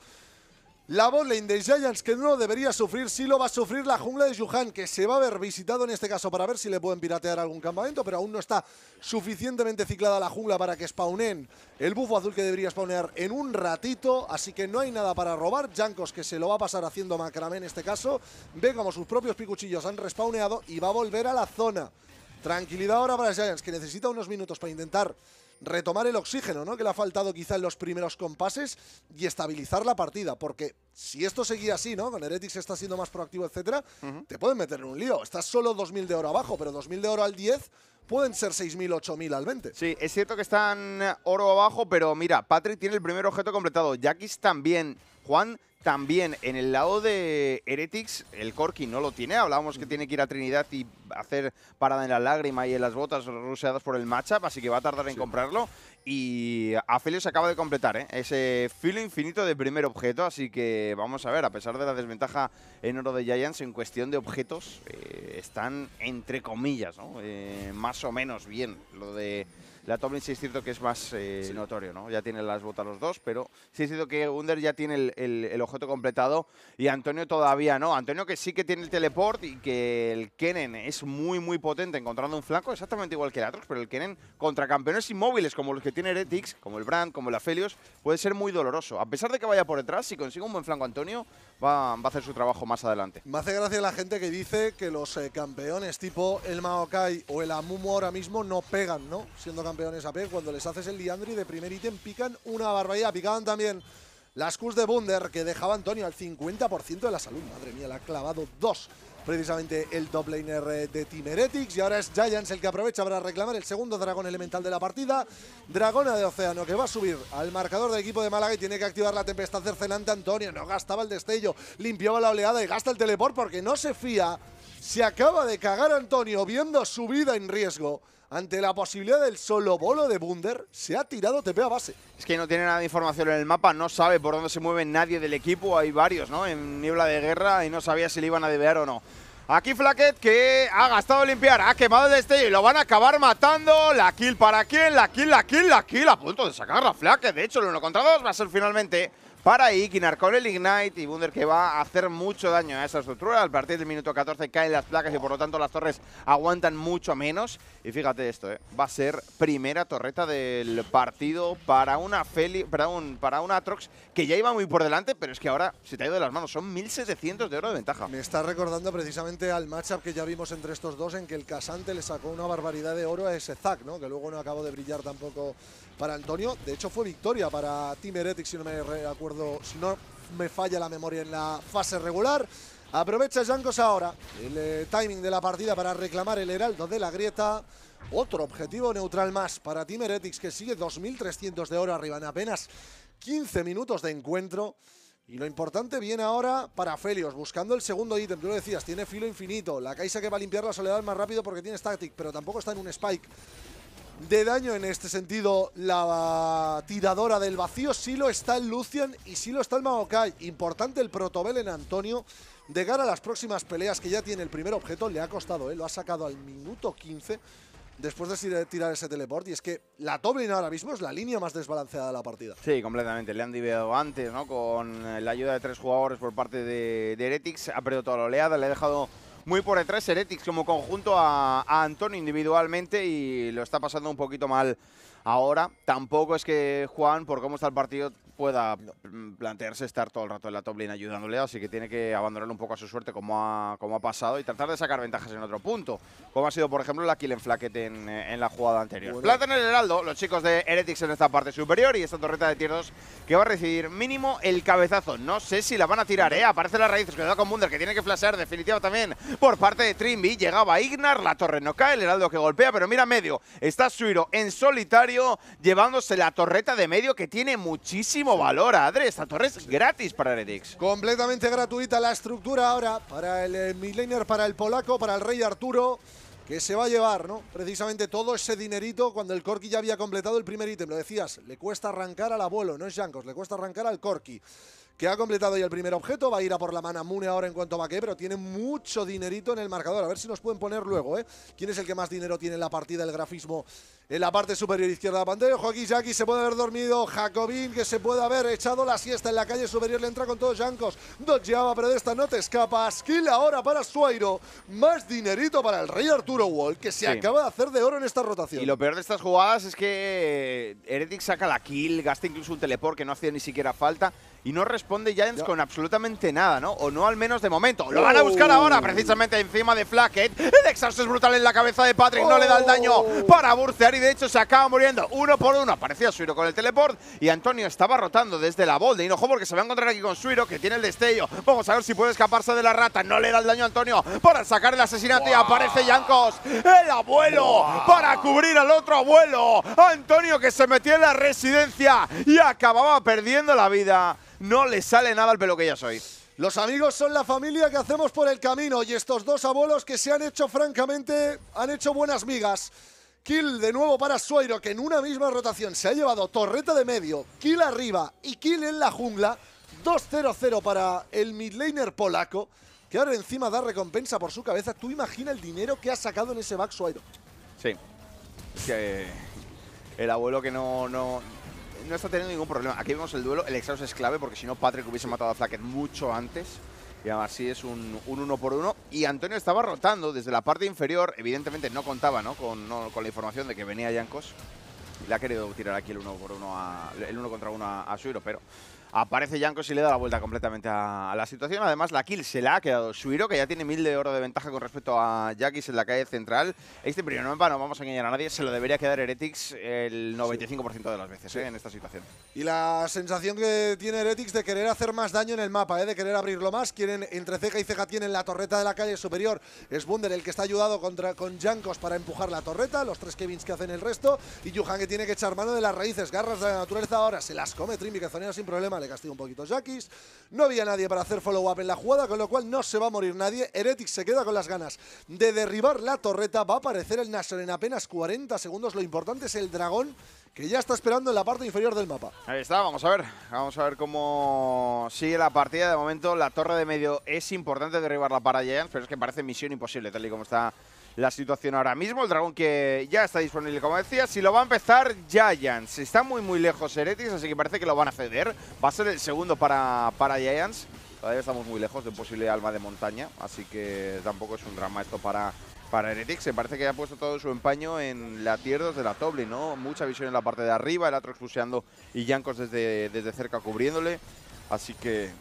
La lane de Giants que no debería sufrir, sí lo va a sufrir la jungla de Yuhan, que se va a ver visitado en este caso para ver si le pueden piratear algún campamento, pero aún no está suficientemente ciclada la jungla para que spawnen el bufo azul que debería spawnear en un ratito, así que no hay nada para robar. Jankos que se lo va a pasar haciendo macramé en este caso, ve como sus propios picuchillos han respawneado y va a volver a la zona. Tranquilidad ahora para Giants, que necesita unos minutos para intentar retomar el oxígeno, ¿no? Que le ha faltado quizá en los primeros compases y estabilizar la partida, porque si esto seguía así, ¿no? Con Heretics está siendo más proactivo, etcétera, te pueden meter en un lío. Estás solo 2.000 de oro abajo, pero 2.000 de oro al 10 pueden ser 6.000, 8.000 al 20. Sí, es cierto que están oro abajo, pero mira, Patrick tiene el primer objeto completado, Jackis también, Juan también en el lado de Heretics, el corky no lo tiene. Hablábamos que mm. tiene que ir a Trinidad y hacer parada en la lágrima y en las botas ruseadas por el matchup, así que va a tardar en comprarlo. Y Afelio acaba de completar ¿eh? ese filo infinito de primer objeto, así que vamos a ver, a pesar de la desventaja en oro de Giants, en cuestión de objetos, eh, están entre comillas, eh, más o menos bien lo de la Tomlin sí es cierto que es más eh, notorio, ¿no? Ya tiene las botas los dos, pero sí es cierto que Under ya tiene el, objeto completado y Antonio todavía no. Antonio que sí que tiene el teleport y que el Kenen es muy, muy potente encontrando un flanco, exactamente igual que el Atrox, pero el Kenen contra campeones inmóviles como los que tiene Heretics, como el Brand, como el Aphelios, puede ser muy doloroso. A pesar de que vaya por detrás, si consigue un buen flanco Antonio, va, va a hacer su trabajo más adelante. Me hace gracia la gente que dice que los eh, campeones tipo el Maokai o el Amumu ahora mismo no pegan, ¿no? Siendo campeones AP, cuando les haces el Liandri de primer ítem, pican una barbaridad. Picaban también las Qs de Bunder, que dejaba Antonio al 50% de la salud. Madre mía, le ha clavado dos precisamente el top laner eh, de Timeretics Y ahora es Giants el que aprovecha para reclamar el segundo dragón elemental de la partida. Dragona de Océano que va a subir al marcador del equipo de Málaga y tiene que activar la tempestad cercenante. Antonio no gastaba el destello, limpiaba la oleada y gasta el teleport porque no se fía. Se acaba de cagar Antonio viendo su vida en riesgo ante la posibilidad del solo bolo de Bunder, se ha tirado TP a base. Es que no tiene nada de información en el mapa, no sabe por dónde se mueve nadie del equipo, hay varios, ¿no? En niebla de guerra y no sabía si le iban a debear o no. Aquí Flaquet que ha gastado limpiar, ha quemado el destello y lo van a acabar matando. La kill para quién, la kill, la kill, la kill. A punto de sacarla FlaKet. de hecho, el uno contra dos va a ser finalmente para Ikinar con el Ignite y Wunder que va a hacer mucho daño a esa estructura. Al partir del minuto 14 caen las placas y por lo tanto las torres aguantan mucho menos. Y fíjate esto, eh, va a ser primera torreta del partido para una, para, un, Atrox que ya iba muy por delante, pero es que ahora se te ha ido de las manos. Son 1.700 de oro de ventaja. Me está recordando precisamente al matchup que ya vimos entre estos dos en que el Casante le sacó una barbaridad de oro a ese Zack, ¿no? que luego no acabó de brillar tampoco para Antonio. De hecho, fue victoria para Team Heretic, si no me falla la memoria en la fase regular. Aprovecha Jankos ahora el eh, timing de la partida para reclamar el heraldo de la grieta. Otro objetivo neutral más para Team Heretics que sigue 2.300 de oro arriba en apenas 15 minutos de encuentro. Y lo importante viene ahora para Felios, buscando el segundo ítem. Tú lo decías, tiene filo infinito. La Kai'Sa que va a limpiar la soledad más rápido porque tiene Static, pero tampoco está en un Spike de daño en este sentido la tiradora del vacío. Sí lo está el Lucian y sí lo está el Maokai. Importante el protobel en Antonio de cara a las próximas peleas que ya tiene el primer objeto. Le ha costado, él ¿eh? lo ha sacado al minuto 15 después de tirar ese teleport. Y es que la Toblin ahora mismo es la línea más desbalanceada de la partida. Sí, completamente. Le han dividido antes, ¿no? Con eh, la ayuda de tres jugadores por parte de, de Ha perdido toda la oleada, le ha dejado muy por detrás Heretics como conjunto a, a Antonio individualmente y lo está pasando un poquito mal ahora. Tampoco es que Juan, por cómo está el partido, pueda mm, plantearse estar todo el rato en la top ayudándole, así que tiene que abandonar un poco a su suerte como ha, como ha pasado y tratar de sacar ventajas en otro punto, como ha sido por ejemplo la kill en flaquete eh, en, la jugada anterior. Plata en el heraldo, los chicos de Heretics en esta parte superior y esta torreta de tier 2 que va a recibir mínimo el cabezazo. No sé si la van a tirar, ¿eh? Aparece la raíz, da con Bunder que tiene que flashear definitivamente también por parte de Trimby. Llegaba Ignar, la torre no cae, el heraldo que golpea, pero mira medio, está Suiro en solitario llevándose la torreta de medio que tiene muchísimo valora valor a torre es gratis para Redix. Completamente gratuita la estructura ahora para el eh, midlaner, para el polaco, para el rey Arturo que se va a llevar, ¿no? Precisamente todo ese dinerito cuando el Corki ya había completado el primer ítem. Lo decías, le cuesta arrancar al abuelo, no es Jankos, le cuesta arrancar al Corki. Que ha completado ya el primer objeto, va a ir a por la mana Mune ahora en cuanto va que, pero tiene mucho dinerito en el marcador. A ver si nos pueden poner luego, ¿eh? ¿Quién es el que más dinero tiene en la partida, el grafismo en la parte superior izquierda de pantalla. Joaquín se puede haber dormido. Jacobín que se puede haber echado la siesta en la calle superior. Le entra con todos yancos. Dodgeaba, pero de esta no te escapas. Kill ahora para Suairo. Más dinerito para el rey Arturo Wall, que se acaba de hacer de oro en esta rotación. Y lo peor de estas jugadas es que eh, Heretic saca la kill, gasta incluso un teleport que no hacía ni siquiera falta. Y no responde Giants con absolutamente nada, ¿no? O no al menos de momento. Lo van a oh. buscar ahora, precisamente encima de Flacket. El exhausto es brutal en la cabeza de Patrick. No le da el daño oh. para Burcer y de hecho se acaba muriendo uno por uno. Aparecía Suiro con el teleport y Antonio estaba rotando desde la Y y Hinojo porque se va a encontrar aquí con Suiro que tiene el destello. Vamos a ver si puede escaparse de la rata. No le da el daño a Antonio para sacar el asesinato y aparece Yankos, el abuelo, para cubrir al otro abuelo. Antonio que se metió en la residencia y acababa perdiendo la vida. No le sale nada al pelo que ya soy. Los amigos son la familia que hacemos por el camino y estos dos abuelos que se han hecho francamente, han hecho buenas migas. Kill de nuevo para Suero, que en una misma rotación se ha llevado torreta de medio, kill arriba y kill en la jungla. 2-0-0 para el midlaner polaco, que ahora encima da recompensa por su cabeza. Tú imagina el dinero que ha sacado en ese back Suairo? Sí. Eh, el abuelo que no, no, no, está teniendo ningún problema. Aquí vemos el duelo, el Exhaust es clave, porque si no Patrick hubiese matado a Flacker mucho antes. Y así es un, uno por uno. Y Antonio estaba rotando desde la parte inferior. Evidentemente no contaba ¿no? Con, con la información de que venía Yankos. Y le ha querido tirar aquí el uno por el uno contra uno a, a Suiro, pero Aparece Jankos y le da la vuelta completamente a, la situación. Además, la kill se la ha quedado Suiro, que ya tiene mil de oro de ventaja con respecto a Jackis en la calle central. Este primer no vamos a engañar a nadie, se lo debería quedar Heretics el 95% de las veces ¿eh? en esta situación. Y la sensación que tiene Heretics de querer hacer más daño en el mapa, ¿eh? de querer abrirlo más. Quieren entre ceja y ceja tienen la torreta de la calle superior. Es Bunder el que está ayudado contra, con Jankos para empujar la torreta, los tres Kevins que hacen el resto. Y Yuhan que tiene que echar mano de las raíces, garras de la naturaleza ahora. Se las come Trimby, que sin problema castigo un poquito Jackis. No había nadie para hacer follow-up en la jugada, con lo cual no se va a morir nadie. Heretic se queda con las ganas de derribar la torreta. Va a aparecer el Nashor en apenas 40 segundos. Lo importante es el dragón que ya está esperando en la parte inferior del mapa. Ahí está, vamos a ver. Vamos a ver cómo sigue la partida. De momento, la torre de medio es importante derribarla para Giants, pero es que parece misión imposible, tal y como está la situación ahora mismo. El dragón que ya está disponible, como decía. Si lo va a empezar Giants. Está muy, muy lejos Heretics, así que parece que lo van a ceder. Va a ser el segundo para, para Giants. Todavía estamos muy lejos de posible alma de montaña, así que tampoco es un drama esto para, para Heretics. Se parece que ha puesto todo su empaño en la tier de la Toblin, ¿no? Mucha visión en la parte de arriba, el atro y Jankos desde, desde cerca cubriéndole. Así que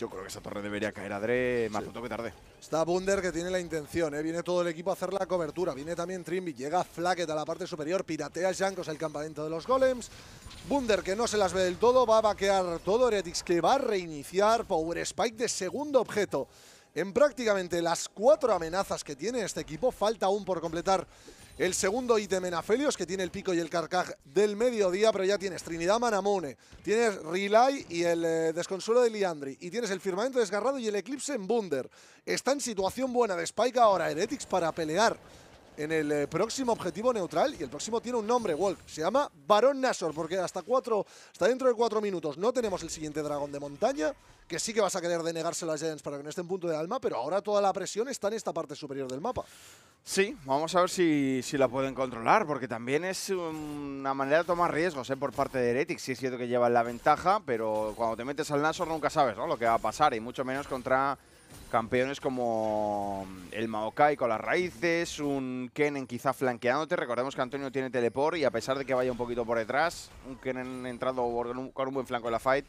yo creo que esa torre debería caer a Dre, más pronto que tarde. Está Bunder que tiene la intención, ¿eh? viene todo el equipo a hacer la cobertura, viene también Trimby, llega Flacket a la parte superior, piratea Jankos el campamento de los golems. Bunder que no se las ve del todo, va a vaquear todo, Heretics que va a reiniciar, Power Spike de segundo objeto. En prácticamente las cuatro amenazas que tiene este equipo, falta aún por completar el segundo ítem en Afelios, que tiene el pico y el carcaj del mediodía, pero ya tienes Trinidad Manamune, tienes Relay y el eh, desconsuelo de Liandri, y tienes el firmamento desgarrado y el eclipse en Bunder. Está en situación buena de Spike ahora Heretics para pelear en el eh, próximo objetivo neutral y el próximo tiene un nombre, Wolf. Se llama Barón Nasor, porque hasta, cuatro, dentro de cuatro minutos no tenemos el siguiente dragón de montaña, que sí que vas a querer denegárselo a Giants para que no esté en punto de alma, pero ahora toda la presión está en esta parte superior del mapa. Sí, vamos a ver si, si la pueden controlar, porque también es una manera de tomar riesgos eh, por parte de Heretics. Sí es cierto que llevan la ventaja, pero cuando te metes al Nasor nunca sabes lo que va a pasar, y mucho menos contra campeones como el Maokai con las raíces, un Kennen quizá flanqueándote. Recordemos que Antonio tiene teleport y a pesar de que vaya un poquito por detrás, un Kenen entrando con un buen flanco en la fight,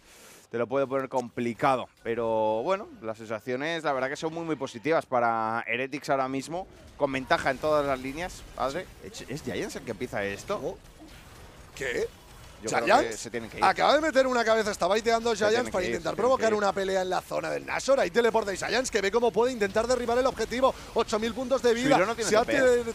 te lo puede poner complicado. Pero bueno, las sensaciones la verdad que son muy muy positivas para Heretics ahora mismo, con ventaja en todas las líneas. ¿Es Giants el que empieza esto? ¿Qué? se tienen que ir. acaba de meter una cabeza, Estaba baiteando Giants para intentar provocar una pelea en la zona del Nashor. Ahí teleporta y Giants que ve cómo puede intentar derribar el objetivo. 8.000 puntos de vida. se ha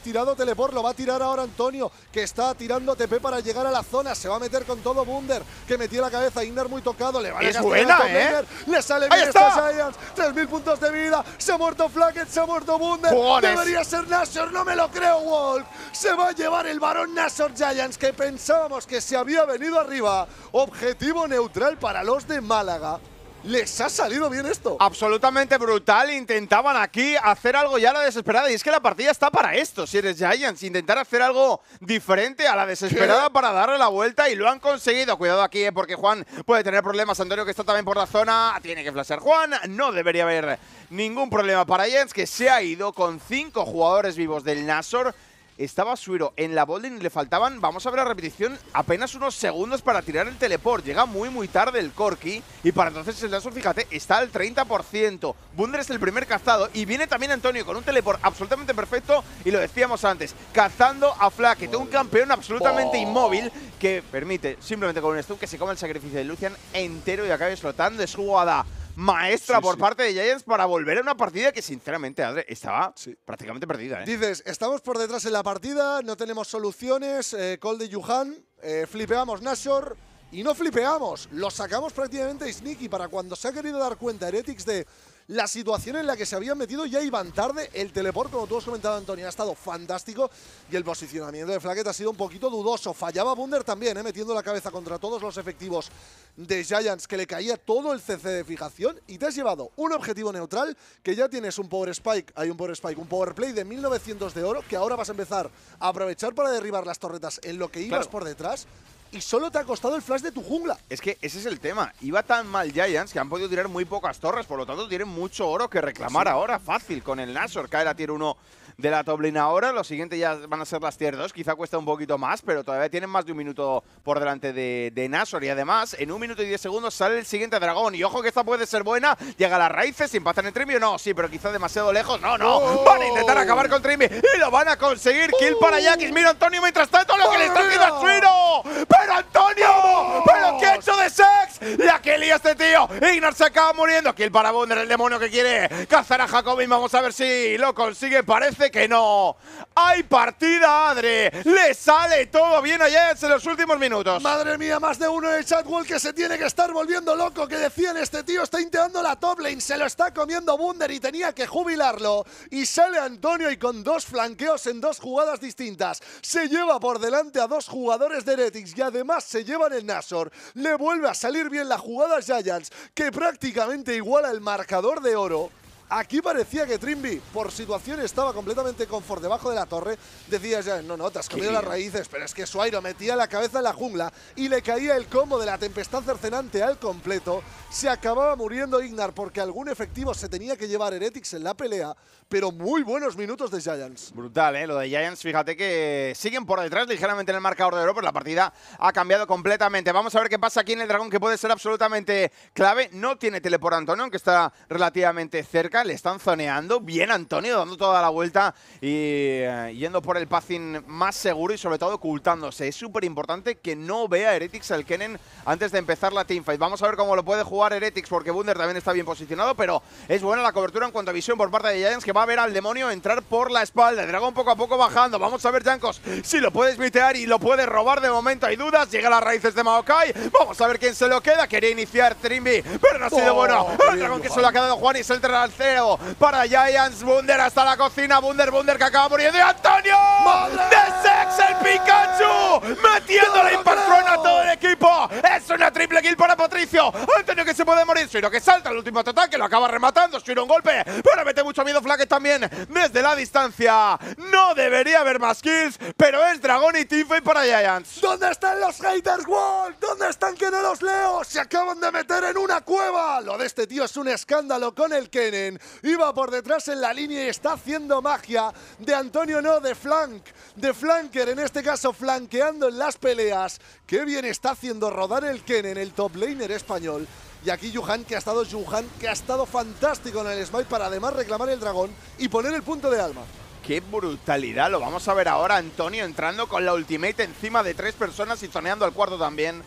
tirado teleport, lo va a tirar ahora Antonio, que está tirando TP para llegar a la zona. Se va a meter con todo Bunder, que metió la cabeza. Inner muy tocado, le va a buena, eh. Le sale bien esta Giants. 3.000 puntos de vida. Se ha muerto Flacket, se ha muerto Bunder. Debería ser Nashor, no me lo creo, Wolf. Se va a llevar el varón Nashor Giants, que pensábamos que se había venido venido arriba. Objetivo neutral para los de Málaga. Les ha salido bien esto. Absolutamente brutal. Intentaban aquí hacer algo ya la desesperada. Y es que la partida está para esto, si eres Giants. Intentar hacer algo diferente a la desesperada para darle la vuelta. Y lo han conseguido. Cuidado aquí, eh, porque Juan puede tener problemas. Antonio, que está también por la zona. Tiene que flashear Juan. No debería haber ningún problema para Giants, que se ha ido con cinco jugadores vivos del Nasor. Estaba suero en la bowling y le faltaban, vamos a ver la repetición, apenas unos segundos para tirar el teleport. Llega muy, muy tarde el Corki y para entonces el Dasur, fíjate, está al 30%. Bunder es el primer cazado y viene también Antonio con un teleport absolutamente perfecto y lo decíamos antes, cazando a tiene un campeón absolutamente inmóvil que permite simplemente con un stun que se come el sacrificio de Lucian entero y acabe explotando. Es jugada maestra por parte de Giants para volver a una partida que, sinceramente, estaba prácticamente perdida. ¿eh? Dices, estamos por detrás en la partida, no tenemos soluciones, eh, call de Yuhan, eh, flipeamos Nashor y no flipeamos. Lo sacamos prácticamente Sneaky para cuando se ha querido dar cuenta Heretics de la situación en la que se habían metido ya iban tarde. El teleport, como tú has comentado, Antonio, ha estado fantástico y el posicionamiento de FlaKet ha sido un poquito dudoso. Fallaba Bunder también, eh, metiendo la cabeza contra todos los efectivos de Giants, que le caía todo el CC de fijación y te has llevado un objetivo neutral, que ya tienes un Power Spike, hay un Power Spike, un Power Play de 1900 de oro, que ahora vas a empezar a aprovechar para derribar las torretas en lo que ibas por detrás y solo te ha costado el flash de tu jungla. Es que ese es el tema. Iba tan mal Giants que han podido tirar muy pocas torres, por lo tanto tienen mucho oro que reclamar ahora fácil con el Nashor. Cae la tier 1 de la top ahora. Lo siguiente ya van a ser las tier Quizá cuesta un poquito más, pero todavía tienen más de un minuto por delante de, de Y además, en un minuto y diez segundos sale el siguiente dragón. Y ojo que esta puede ser buena. Llega a las raíces, pasar en O no. Sí, pero quizá demasiado lejos. No, no. Oh. Van a intentar acabar con Trimi. Y lo van a conseguir. Kill oh. para Jackis. Mira, Antonio, mientras tanto, lo que le está haciendo a ¡Pero Antonio! ¡Pero qué hecho de sex! ¡La que lío este tío! Ignar se acaba muriendo. Kill para Bunder, el demonio que quiere cazar a Jacobin. Vamos a ver si lo consigue. Parece que no. Hay partida, Adre. Le sale todo bien a Jets en los últimos minutos. Madre mía, más de uno en el que se tiene que estar volviendo loco. Que decían, este tío está integrando la top lane. Se lo está comiendo Bunder y tenía que jubilarlo. Y sale Antonio y con dos flanqueos en dos jugadas distintas. Se lleva por delante a dos jugadores de Heretics y además se llevan el Nasor. Le vuelve a salir bien la jugada a Giants, que prácticamente iguala el marcador de oro. Aquí parecía que Trimby, por situación, estaba completamente confort debajo de la torre. Decía ya, no, no, te has comido las raíces, pero es que Suairo metía la cabeza en la jungla y le caía el combo de la tempestad cercenante al completo. Se acababa muriendo Ignar porque algún efectivo se tenía que llevar Heretics en la pelea, pero muy buenos minutos de Giants. Brutal, ¿eh? Lo de Giants, fíjate que siguen por detrás ligeramente en el marcador de oro, pero la partida ha cambiado completamente. Vamos a ver qué pasa aquí en el dragón, que puede ser absolutamente clave. No tiene tele por Antonio, aunque está relativamente cerca. Le están zoneando. Bien Antonio, dando toda la vuelta y eh, yendo por el passing más seguro y sobre todo ocultándose. Es súper importante que no vea Heretics al Kenen antes de empezar la teamfight. Vamos a ver cómo lo puede jugar Heretics, porque Bunder también está bien posicionado, pero es buena la cobertura en cuanto a visión por parte de Giants, que va a ver al demonio entrar por la espalda. El dragón poco a poco bajando. Vamos a ver, Jankos, si lo puedes mitear y lo puedes robar. De momento hay dudas. Llega a las raíces de Maokai. Vamos a ver quién se lo queda. Quería iniciar Trimby, pero no ha sido oh, bueno. El dragón que se lo ha quedado Juan y se entra al cero para Giants. Bunder hasta la cocina. Bunder, Bunder que acaba muriendo. ¡Y Antonio! ¡De Sex el Pikachu! Metiendo la impact a todo el equipo. Es una triple kill Patricio. Antonio que se puede morir. Shiro que salta el último ataque, lo acaba rematando. Shiro un golpe, pero mete mucho miedo Flaque también desde la distancia. No debería haber más kills, pero es Dragón y y para Giants. ¿Dónde están los haters, Wall? ¿Dónde están que no los leo? Se acaban de meter en una cueva. Lo de este tío es un escándalo con el Kennen. Iba por detrás en la línea y está haciendo magia de Antonio no, de flank, de flanker, en este caso flanqueando en las peleas. Qué bien está haciendo rodar el Kenen, el top lane español. Y aquí Yuhan, que ha estado Yuhan, que ha estado fantástico en el smite para además reclamar el dragón y poner el punto de alma. ¡Qué brutalidad! Lo vamos a ver ahora, Antonio, entrando con la ultimate encima de tres personas y zoneando al cuarto también.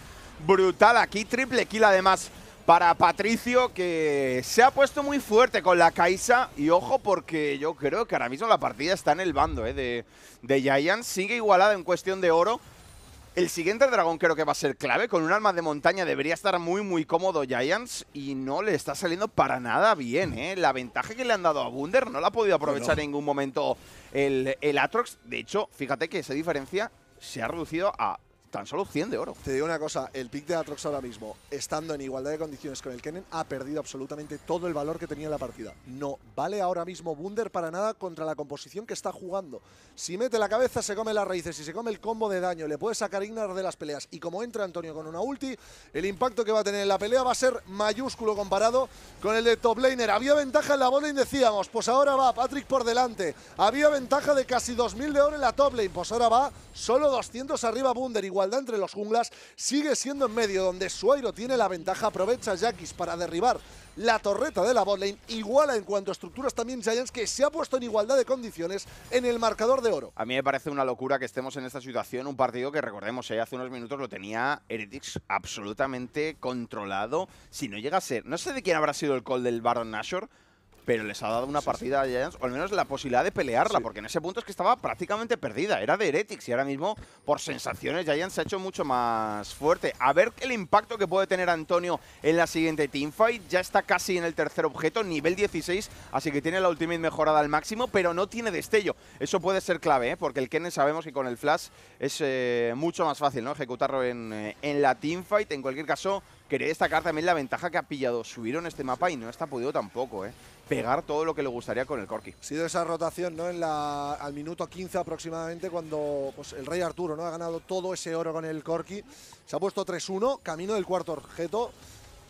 Brutal aquí, triple kill además para Patricio, que se ha puesto muy fuerte con la Kaisa. Y ojo, porque yo creo que ahora mismo la partida está en el bando eh, de, de Giants. Sigue igualada en cuestión de oro. El siguiente dragón creo que va a ser clave. Con un arma de montaña debería estar muy, muy cómodo Giants. Y no le está saliendo para nada bien, ¿eh? La ventaja que le han dado a Wunder no la ha podido aprovechar en ningún momento el, el Atrox. De hecho, fíjate que esa diferencia se ha reducido a tan solo 100 de oro. Te digo una cosa, el pick de Atrox ahora mismo, estando en igualdad de condiciones con el Kennen, ha perdido absolutamente todo el valor que tenía la partida. No vale ahora mismo Bunder para nada contra la composición que está jugando. Si mete la cabeza, se come las raíces, si se come el combo de daño, le puede sacar Ignar de las peleas. Y como entra Antonio con una ulti, el impacto que va a tener en la pelea va a ser mayúsculo comparado con el de top laner. Había ventaja en la y decíamos, pues ahora va Patrick por delante. Había ventaja de casi 2.000 de oro en la top lane, pues ahora va solo 200 arriba Bunder. Igual igualdad entre los junglas sigue siendo en medio, donde Suairo tiene la ventaja. Aprovecha Jackis para derribar la torreta de la botlane. Iguala en cuanto a estructuras también Giants, que se ha puesto en igualdad de condiciones en el marcador de oro. A mí me parece una locura que estemos en esta situación. Un partido que, recordemos, eh, hace unos minutos lo tenía Heretics absolutamente controlado. Si no llega a ser, no sé de quién habrá sido el call del Baron Nashor pero les ha dado una partida a Giants, o al menos la posibilidad de pelearla, porque en ese punto es que estaba prácticamente perdida, era de Heretics y ahora mismo por sensaciones Giants se ha hecho mucho más fuerte. A ver el impacto que puede tener Antonio en la siguiente teamfight, ya está casi en el tercer objeto, nivel 16, así que tiene la ultimate mejorada al máximo, pero no tiene destello. Eso puede ser clave, ¿eh? porque el Kennen sabemos que con el Flash es eh, mucho más fácil ¿no? ejecutarlo en, eh, en la teamfight, en cualquier caso... Quería destacar también la ventaja que ha pillado Subieron este mapa y no está podido tampoco, ¿eh? pegar todo lo que le gustaría con el Corky. Ha sido esa rotación, ¿no? En la, al minuto 15 aproximadamente, cuando pues, el Rey Arturo ¿no? ha ganado todo ese oro con el Corky. Se ha puesto 3-1, camino del cuarto objeto.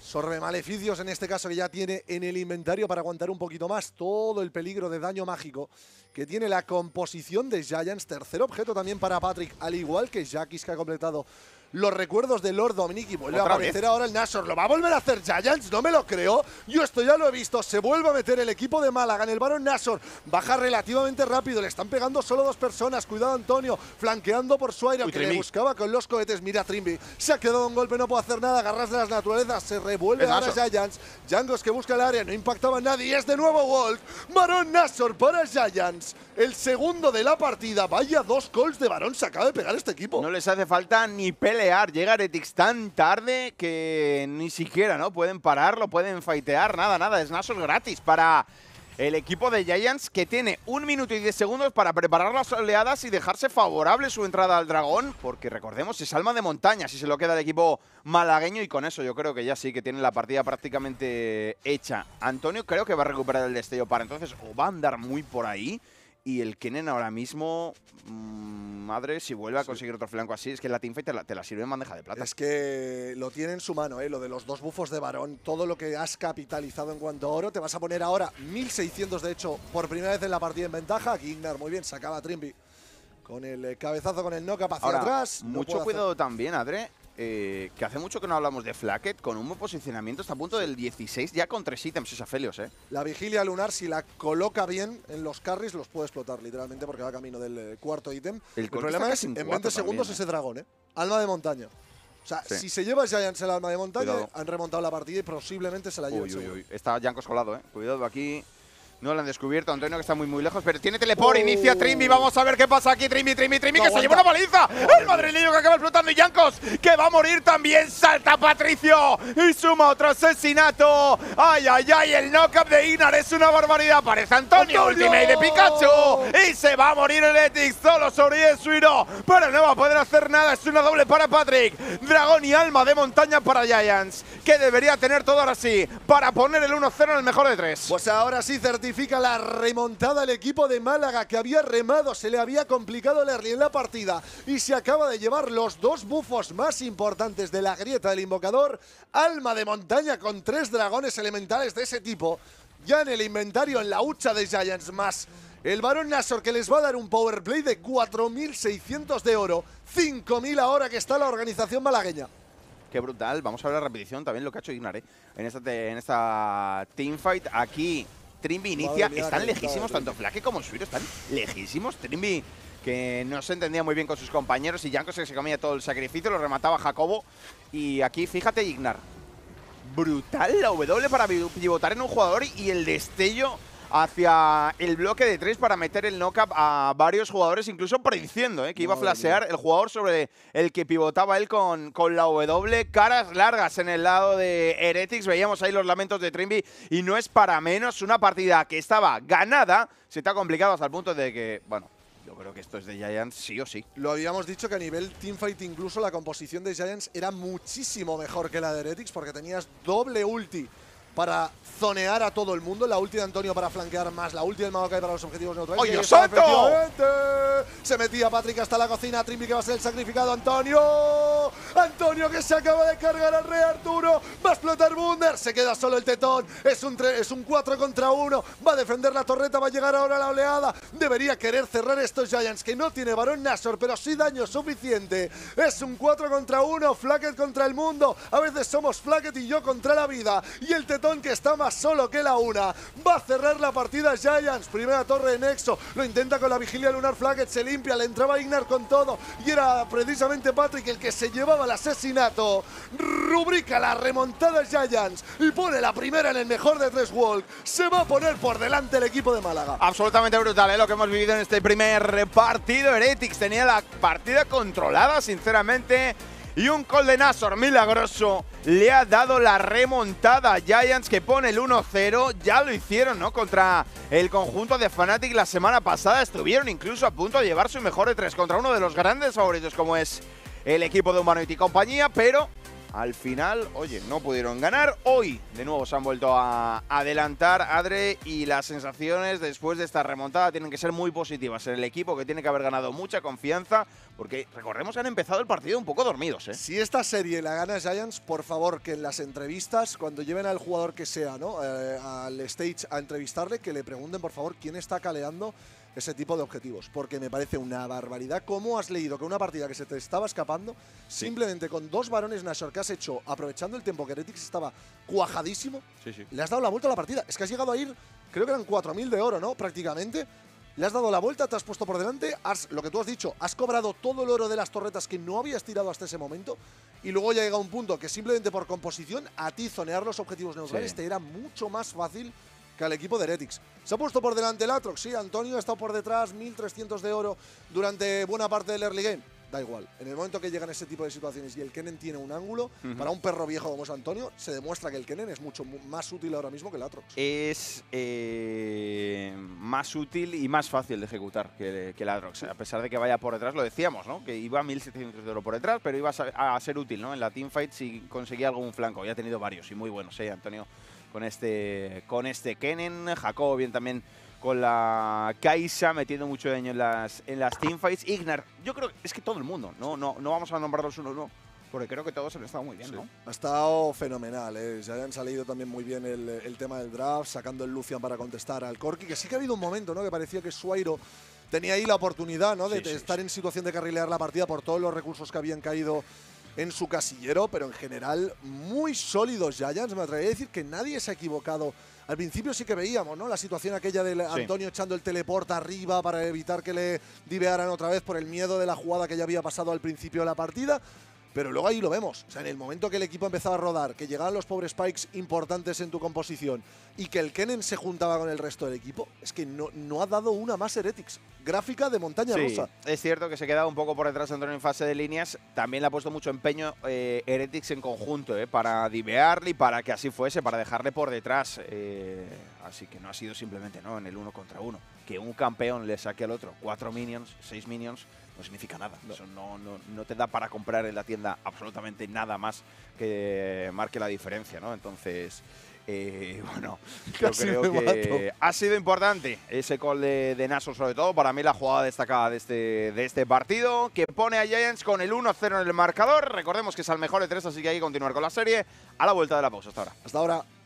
Sorbe maleficios en este caso que ya tiene en el inventario para aguantar un poquito más todo el peligro de daño mágico que tiene la composición de Giants. Tercer objeto también para Patrick, al igual que Jackis que ha completado los recuerdos de Lord Dominic y vuelve a aparecer ahora el Nashor. ¿Lo va a volver a hacer Giants? No me lo creo. Yo esto ya lo he visto. Se vuelve a meter el equipo de Málaga en el barón Nashor. Baja relativamente rápido. Le están pegando solo dos personas. Cuidado, Antonio. Flanqueando por Suaira, que buscaba con los cohetes. Mira, Trimby. Se ha quedado un golpe. No puede hacer nada. Garras de las naturalezas. Se revuelve ahora Giants. Jangos que busca el área. No impactaba nadie. Y es de nuevo Wolf. Barón Nashor para Giants. El segundo de la partida. Vaya dos calls de Barón se acaba de pegar este equipo. No les hace falta ni pelo Llega Aretix tan tarde que ni siquiera no pueden pararlo, pueden faitear, nada, nada. Es Nashor gratis para el equipo de Giants que tiene un minuto y diez segundos para preparar las oleadas y dejarse favorable su entrada al dragón, porque recordemos, es alma de montaña si se lo queda el equipo malagueño y con eso yo creo que ya sí que tiene la partida prácticamente hecha. Antonio creo que va a recuperar el destello para entonces o va a andar muy por ahí y el Kenen ahora mismo, mm, madre, si vuelve a conseguir otro flanco así, es que la teamfight te la, te la sirve en bandeja de plata. Es que lo tiene en su mano, ¿eh? lo de los dos bufos de varón, todo lo que has capitalizado en cuanto a oro. Te vas a poner ahora 1600, de hecho, por primera vez en la partida en ventaja. Gignar, muy bien, sacaba a Trimby con el cabezazo, con el no capaz hacia atrás. Mucho cuidado también, Adre, eh, que hace mucho que no hablamos de Flacket, con un buen posicionamiento, está a punto del 16 ya con tres ítems esos afelios. ¿eh? La vigilia lunar, si la coloca bien en los carries, los puede explotar literalmente porque va camino del eh, cuarto ítem. El, problema es, en 20 segundos, ¿eh? ese dragón, ¿eh? alma de montaña. O sea, si se lleva Giants el alma de montaña, han remontado la partida y posiblemente se la lleven. Está Jankos colado, ¿eh? Cuidado aquí. No lo han descubierto, Antonio que está muy muy lejos, pero tiene teleport, oh. inicia Trimby, vamos a ver qué pasa aquí, Trimby, Trimby, Trimby, que se lleva una paliza, el madrileño que acaba explotando y Yancos, que va a morir también, salta Patricio y suma otro asesinato, ay, ay, ay, el knock-up de Ignar es una barbaridad, parece Antonio, ultimate de Pikachu, y se va a morir el Etix, solo su Suiro, pero no va a poder hacer nada, es una doble para Patrick, dragón y alma de montaña para Giants, que debería tener todo ahora sí, para poner el 1-0 en el mejor de tres. Pues ahora sí, certificado Significa la remontada al equipo de Málaga que había remado, se le había complicado el en la partida y se acaba de llevar los dos bufos más importantes de la grieta del invocador. Alma de montaña con tres dragones elementales de ese tipo ya en el inventario en la hucha de Giants más. El varón Nasor que les va a dar un power play de 4.600 de oro, 5.000 ahora que está la organización malagueña. Qué brutal. Vamos a ver la repetición también lo que ha hecho Ignar en, esta, en esta teamfight. Aquí Trimby inicia, están lejísimos, tanto Flake como Suiro están lejísimos. Trimby que no se entendía muy bien con sus compañeros y Jankos que se comía todo el sacrificio, lo remataba Jacobo. Y aquí, fíjate, Ignar. Brutal la W para pivotar en un jugador y el destello hacia el bloque de tres para meter el knock-up a varios jugadores, incluso prediciendo eh, que iba a flashear el jugador sobre el que pivotaba él con, la W. Caras largas en el lado de Heretics, veíamos ahí los lamentos de Trimby y no es para menos una partida que estaba ganada, se está complicado hasta el punto de que, bueno, yo creo que esto es de Giants sí o sí. Lo habíamos dicho que a nivel teamfight incluso la composición de Giants era muchísimo mejor que la de Heretics porque tenías doble ulti para zonear a todo el mundo. La última de Antonio para flanquear más. La ulti del hay para los objetivos neutrales. ¡Oye, santo! Se metía Patrick hasta la cocina. Trimby que va a ser el sacrificado. ¡Antonio! ¡Antonio que se acaba de cargar al rey Arturo! ¡Va a explotar Bunder! Se queda solo el tetón. Es un, es un 4 contra 1. Va a defender la torreta. Va a llegar ahora la oleada. Debería querer cerrar estos Giants que no tiene varón Nasor. pero sí daño suficiente. Es un 4 contra 1. Flacket contra el mundo. A veces somos Flacket y yo contra la vida. Y el que está más solo que la una. Va a cerrar la partida Giants. Primera torre de Nexo. Lo intenta con la vigilia Lunar flaget Se limpia. Le entraba Ignar con todo. Y era precisamente Patrick el que se llevaba el asesinato. Rubrica la remontada Giants. Y pone la primera en el mejor de tres Walk. Se va a poner por delante el equipo de Málaga. Absolutamente brutal ¿eh? lo que hemos vivido en este primer partido. Heretics tenía la partida controlada, sinceramente y un call milagroso le ha dado la remontada a Giants que pone el 1-0. Ya lo hicieron, ¿no? Contra el conjunto de Fnatic la semana pasada. Estuvieron incluso a punto de llevar su mejor de 3 contra uno de los grandes favoritos como es el equipo de Humanity y compañía, pero al final, oye, no pudieron ganar. Hoy de nuevo se han vuelto a adelantar Adre y las sensaciones después de esta remontada tienen que ser muy positivas en el equipo que tiene que haber ganado mucha confianza porque recordemos que han empezado el partido un poco dormidos. ¿eh? Si esta serie la gana Giants, por favor que en las entrevistas, cuando lleven al jugador que sea ¿no? Eh, al stage a entrevistarle, que le pregunten por favor quién está caleando ese tipo de objetivos, porque me parece una barbaridad. ¿Cómo has leído que una partida que se te estaba escapando, simplemente con dos varones Nashor que has hecho, aprovechando el tiempo que Retix estaba cuajadísimo, le has dado la vuelta a la partida? Es que has llegado a ir, creo que eran 4.000 de oro, ¿no? Prácticamente. Le has dado la vuelta, te has puesto por delante, has, lo que tú has dicho, has cobrado todo el oro de las torretas que no habías tirado hasta ese momento y luego ya llega un punto que simplemente por composición a ti zonear los objetivos neutrales te era mucho más fácil que al equipo de Heretics. Se ha puesto por delante el Atrox, sí, Antonio ha estado por detrás, 1.300 de oro durante buena parte del early game. Da igual, en el momento que llegan ese tipo de situaciones y el Kenen tiene un ángulo, para un perro viejo como es Antonio, se demuestra que el Kenen es mucho más útil ahora mismo que el Atrox. Es eh, más útil y más fácil de ejecutar que, el Atrox, a pesar de que vaya por detrás, lo decíamos, ¿no? que iba a 1.700 de oro por detrás, pero iba a ser útil ¿no? en la teamfight si conseguía algún flanco. Y ha tenido varios y muy buenos, ¿eh, Antonio? con este, con este Kennen. Jacobo bien también con la Kaisa, metiendo mucho daño en las, en las teamfights. Ignar, yo creo que es que todo el mundo, no, no, no vamos a nombrarlos uno, uno, Porque creo que todos han estado muy bien, ¿no? Ha estado fenomenal, Se ¿eh? han salido también muy bien el, el, tema del draft, sacando el Lucian para contestar al Corky que sí que ha habido un momento, ¿no? Que parecía que Suairo tenía ahí la oportunidad, ¿no? De, estar en situación de carrilear la partida por todos los recursos que habían caído en su casillero, pero en general muy sólidos Giants. Me atrevería a decir que nadie se ha equivocado. Al principio sí que veíamos, ¿no? La situación aquella de Antonio echando el teleporte arriba para evitar que le divearan otra vez por el miedo de la jugada que ya había pasado al principio de la partida. Pero luego ahí lo vemos. O sea, en el momento que el equipo empezaba a rodar, que llegaban los pobres spikes importantes en tu composición y que el Kennen se juntaba con el resto del equipo, es que no, no ha dado una más Heretics. Gráfica de montaña sí, rusa. Es cierto que se queda un poco por detrás Antonio en fase de líneas. También le ha puesto mucho empeño eh, Heretics en conjunto, eh, para divearle y para que así fuese, para dejarle por detrás. Eh, así que no ha sido simplemente ¿no? en el uno contra uno. Que un campeón le saque al otro cuatro minions, seis minions, no significa nada. No. Eso no, no, te da para comprar en la tienda absolutamente nada más que marque la diferencia, ¿no? Entonces, eh, bueno, creo que ha sido importante ese gol de, de, Naso, sobre todo para mí la jugada destacada de este, de este partido, que pone a Giants con el 1-0 en el marcador. Recordemos que es al mejor de tres, así que hay que continuar con la serie. A la vuelta de la pausa, hasta ahora. Hasta ahora.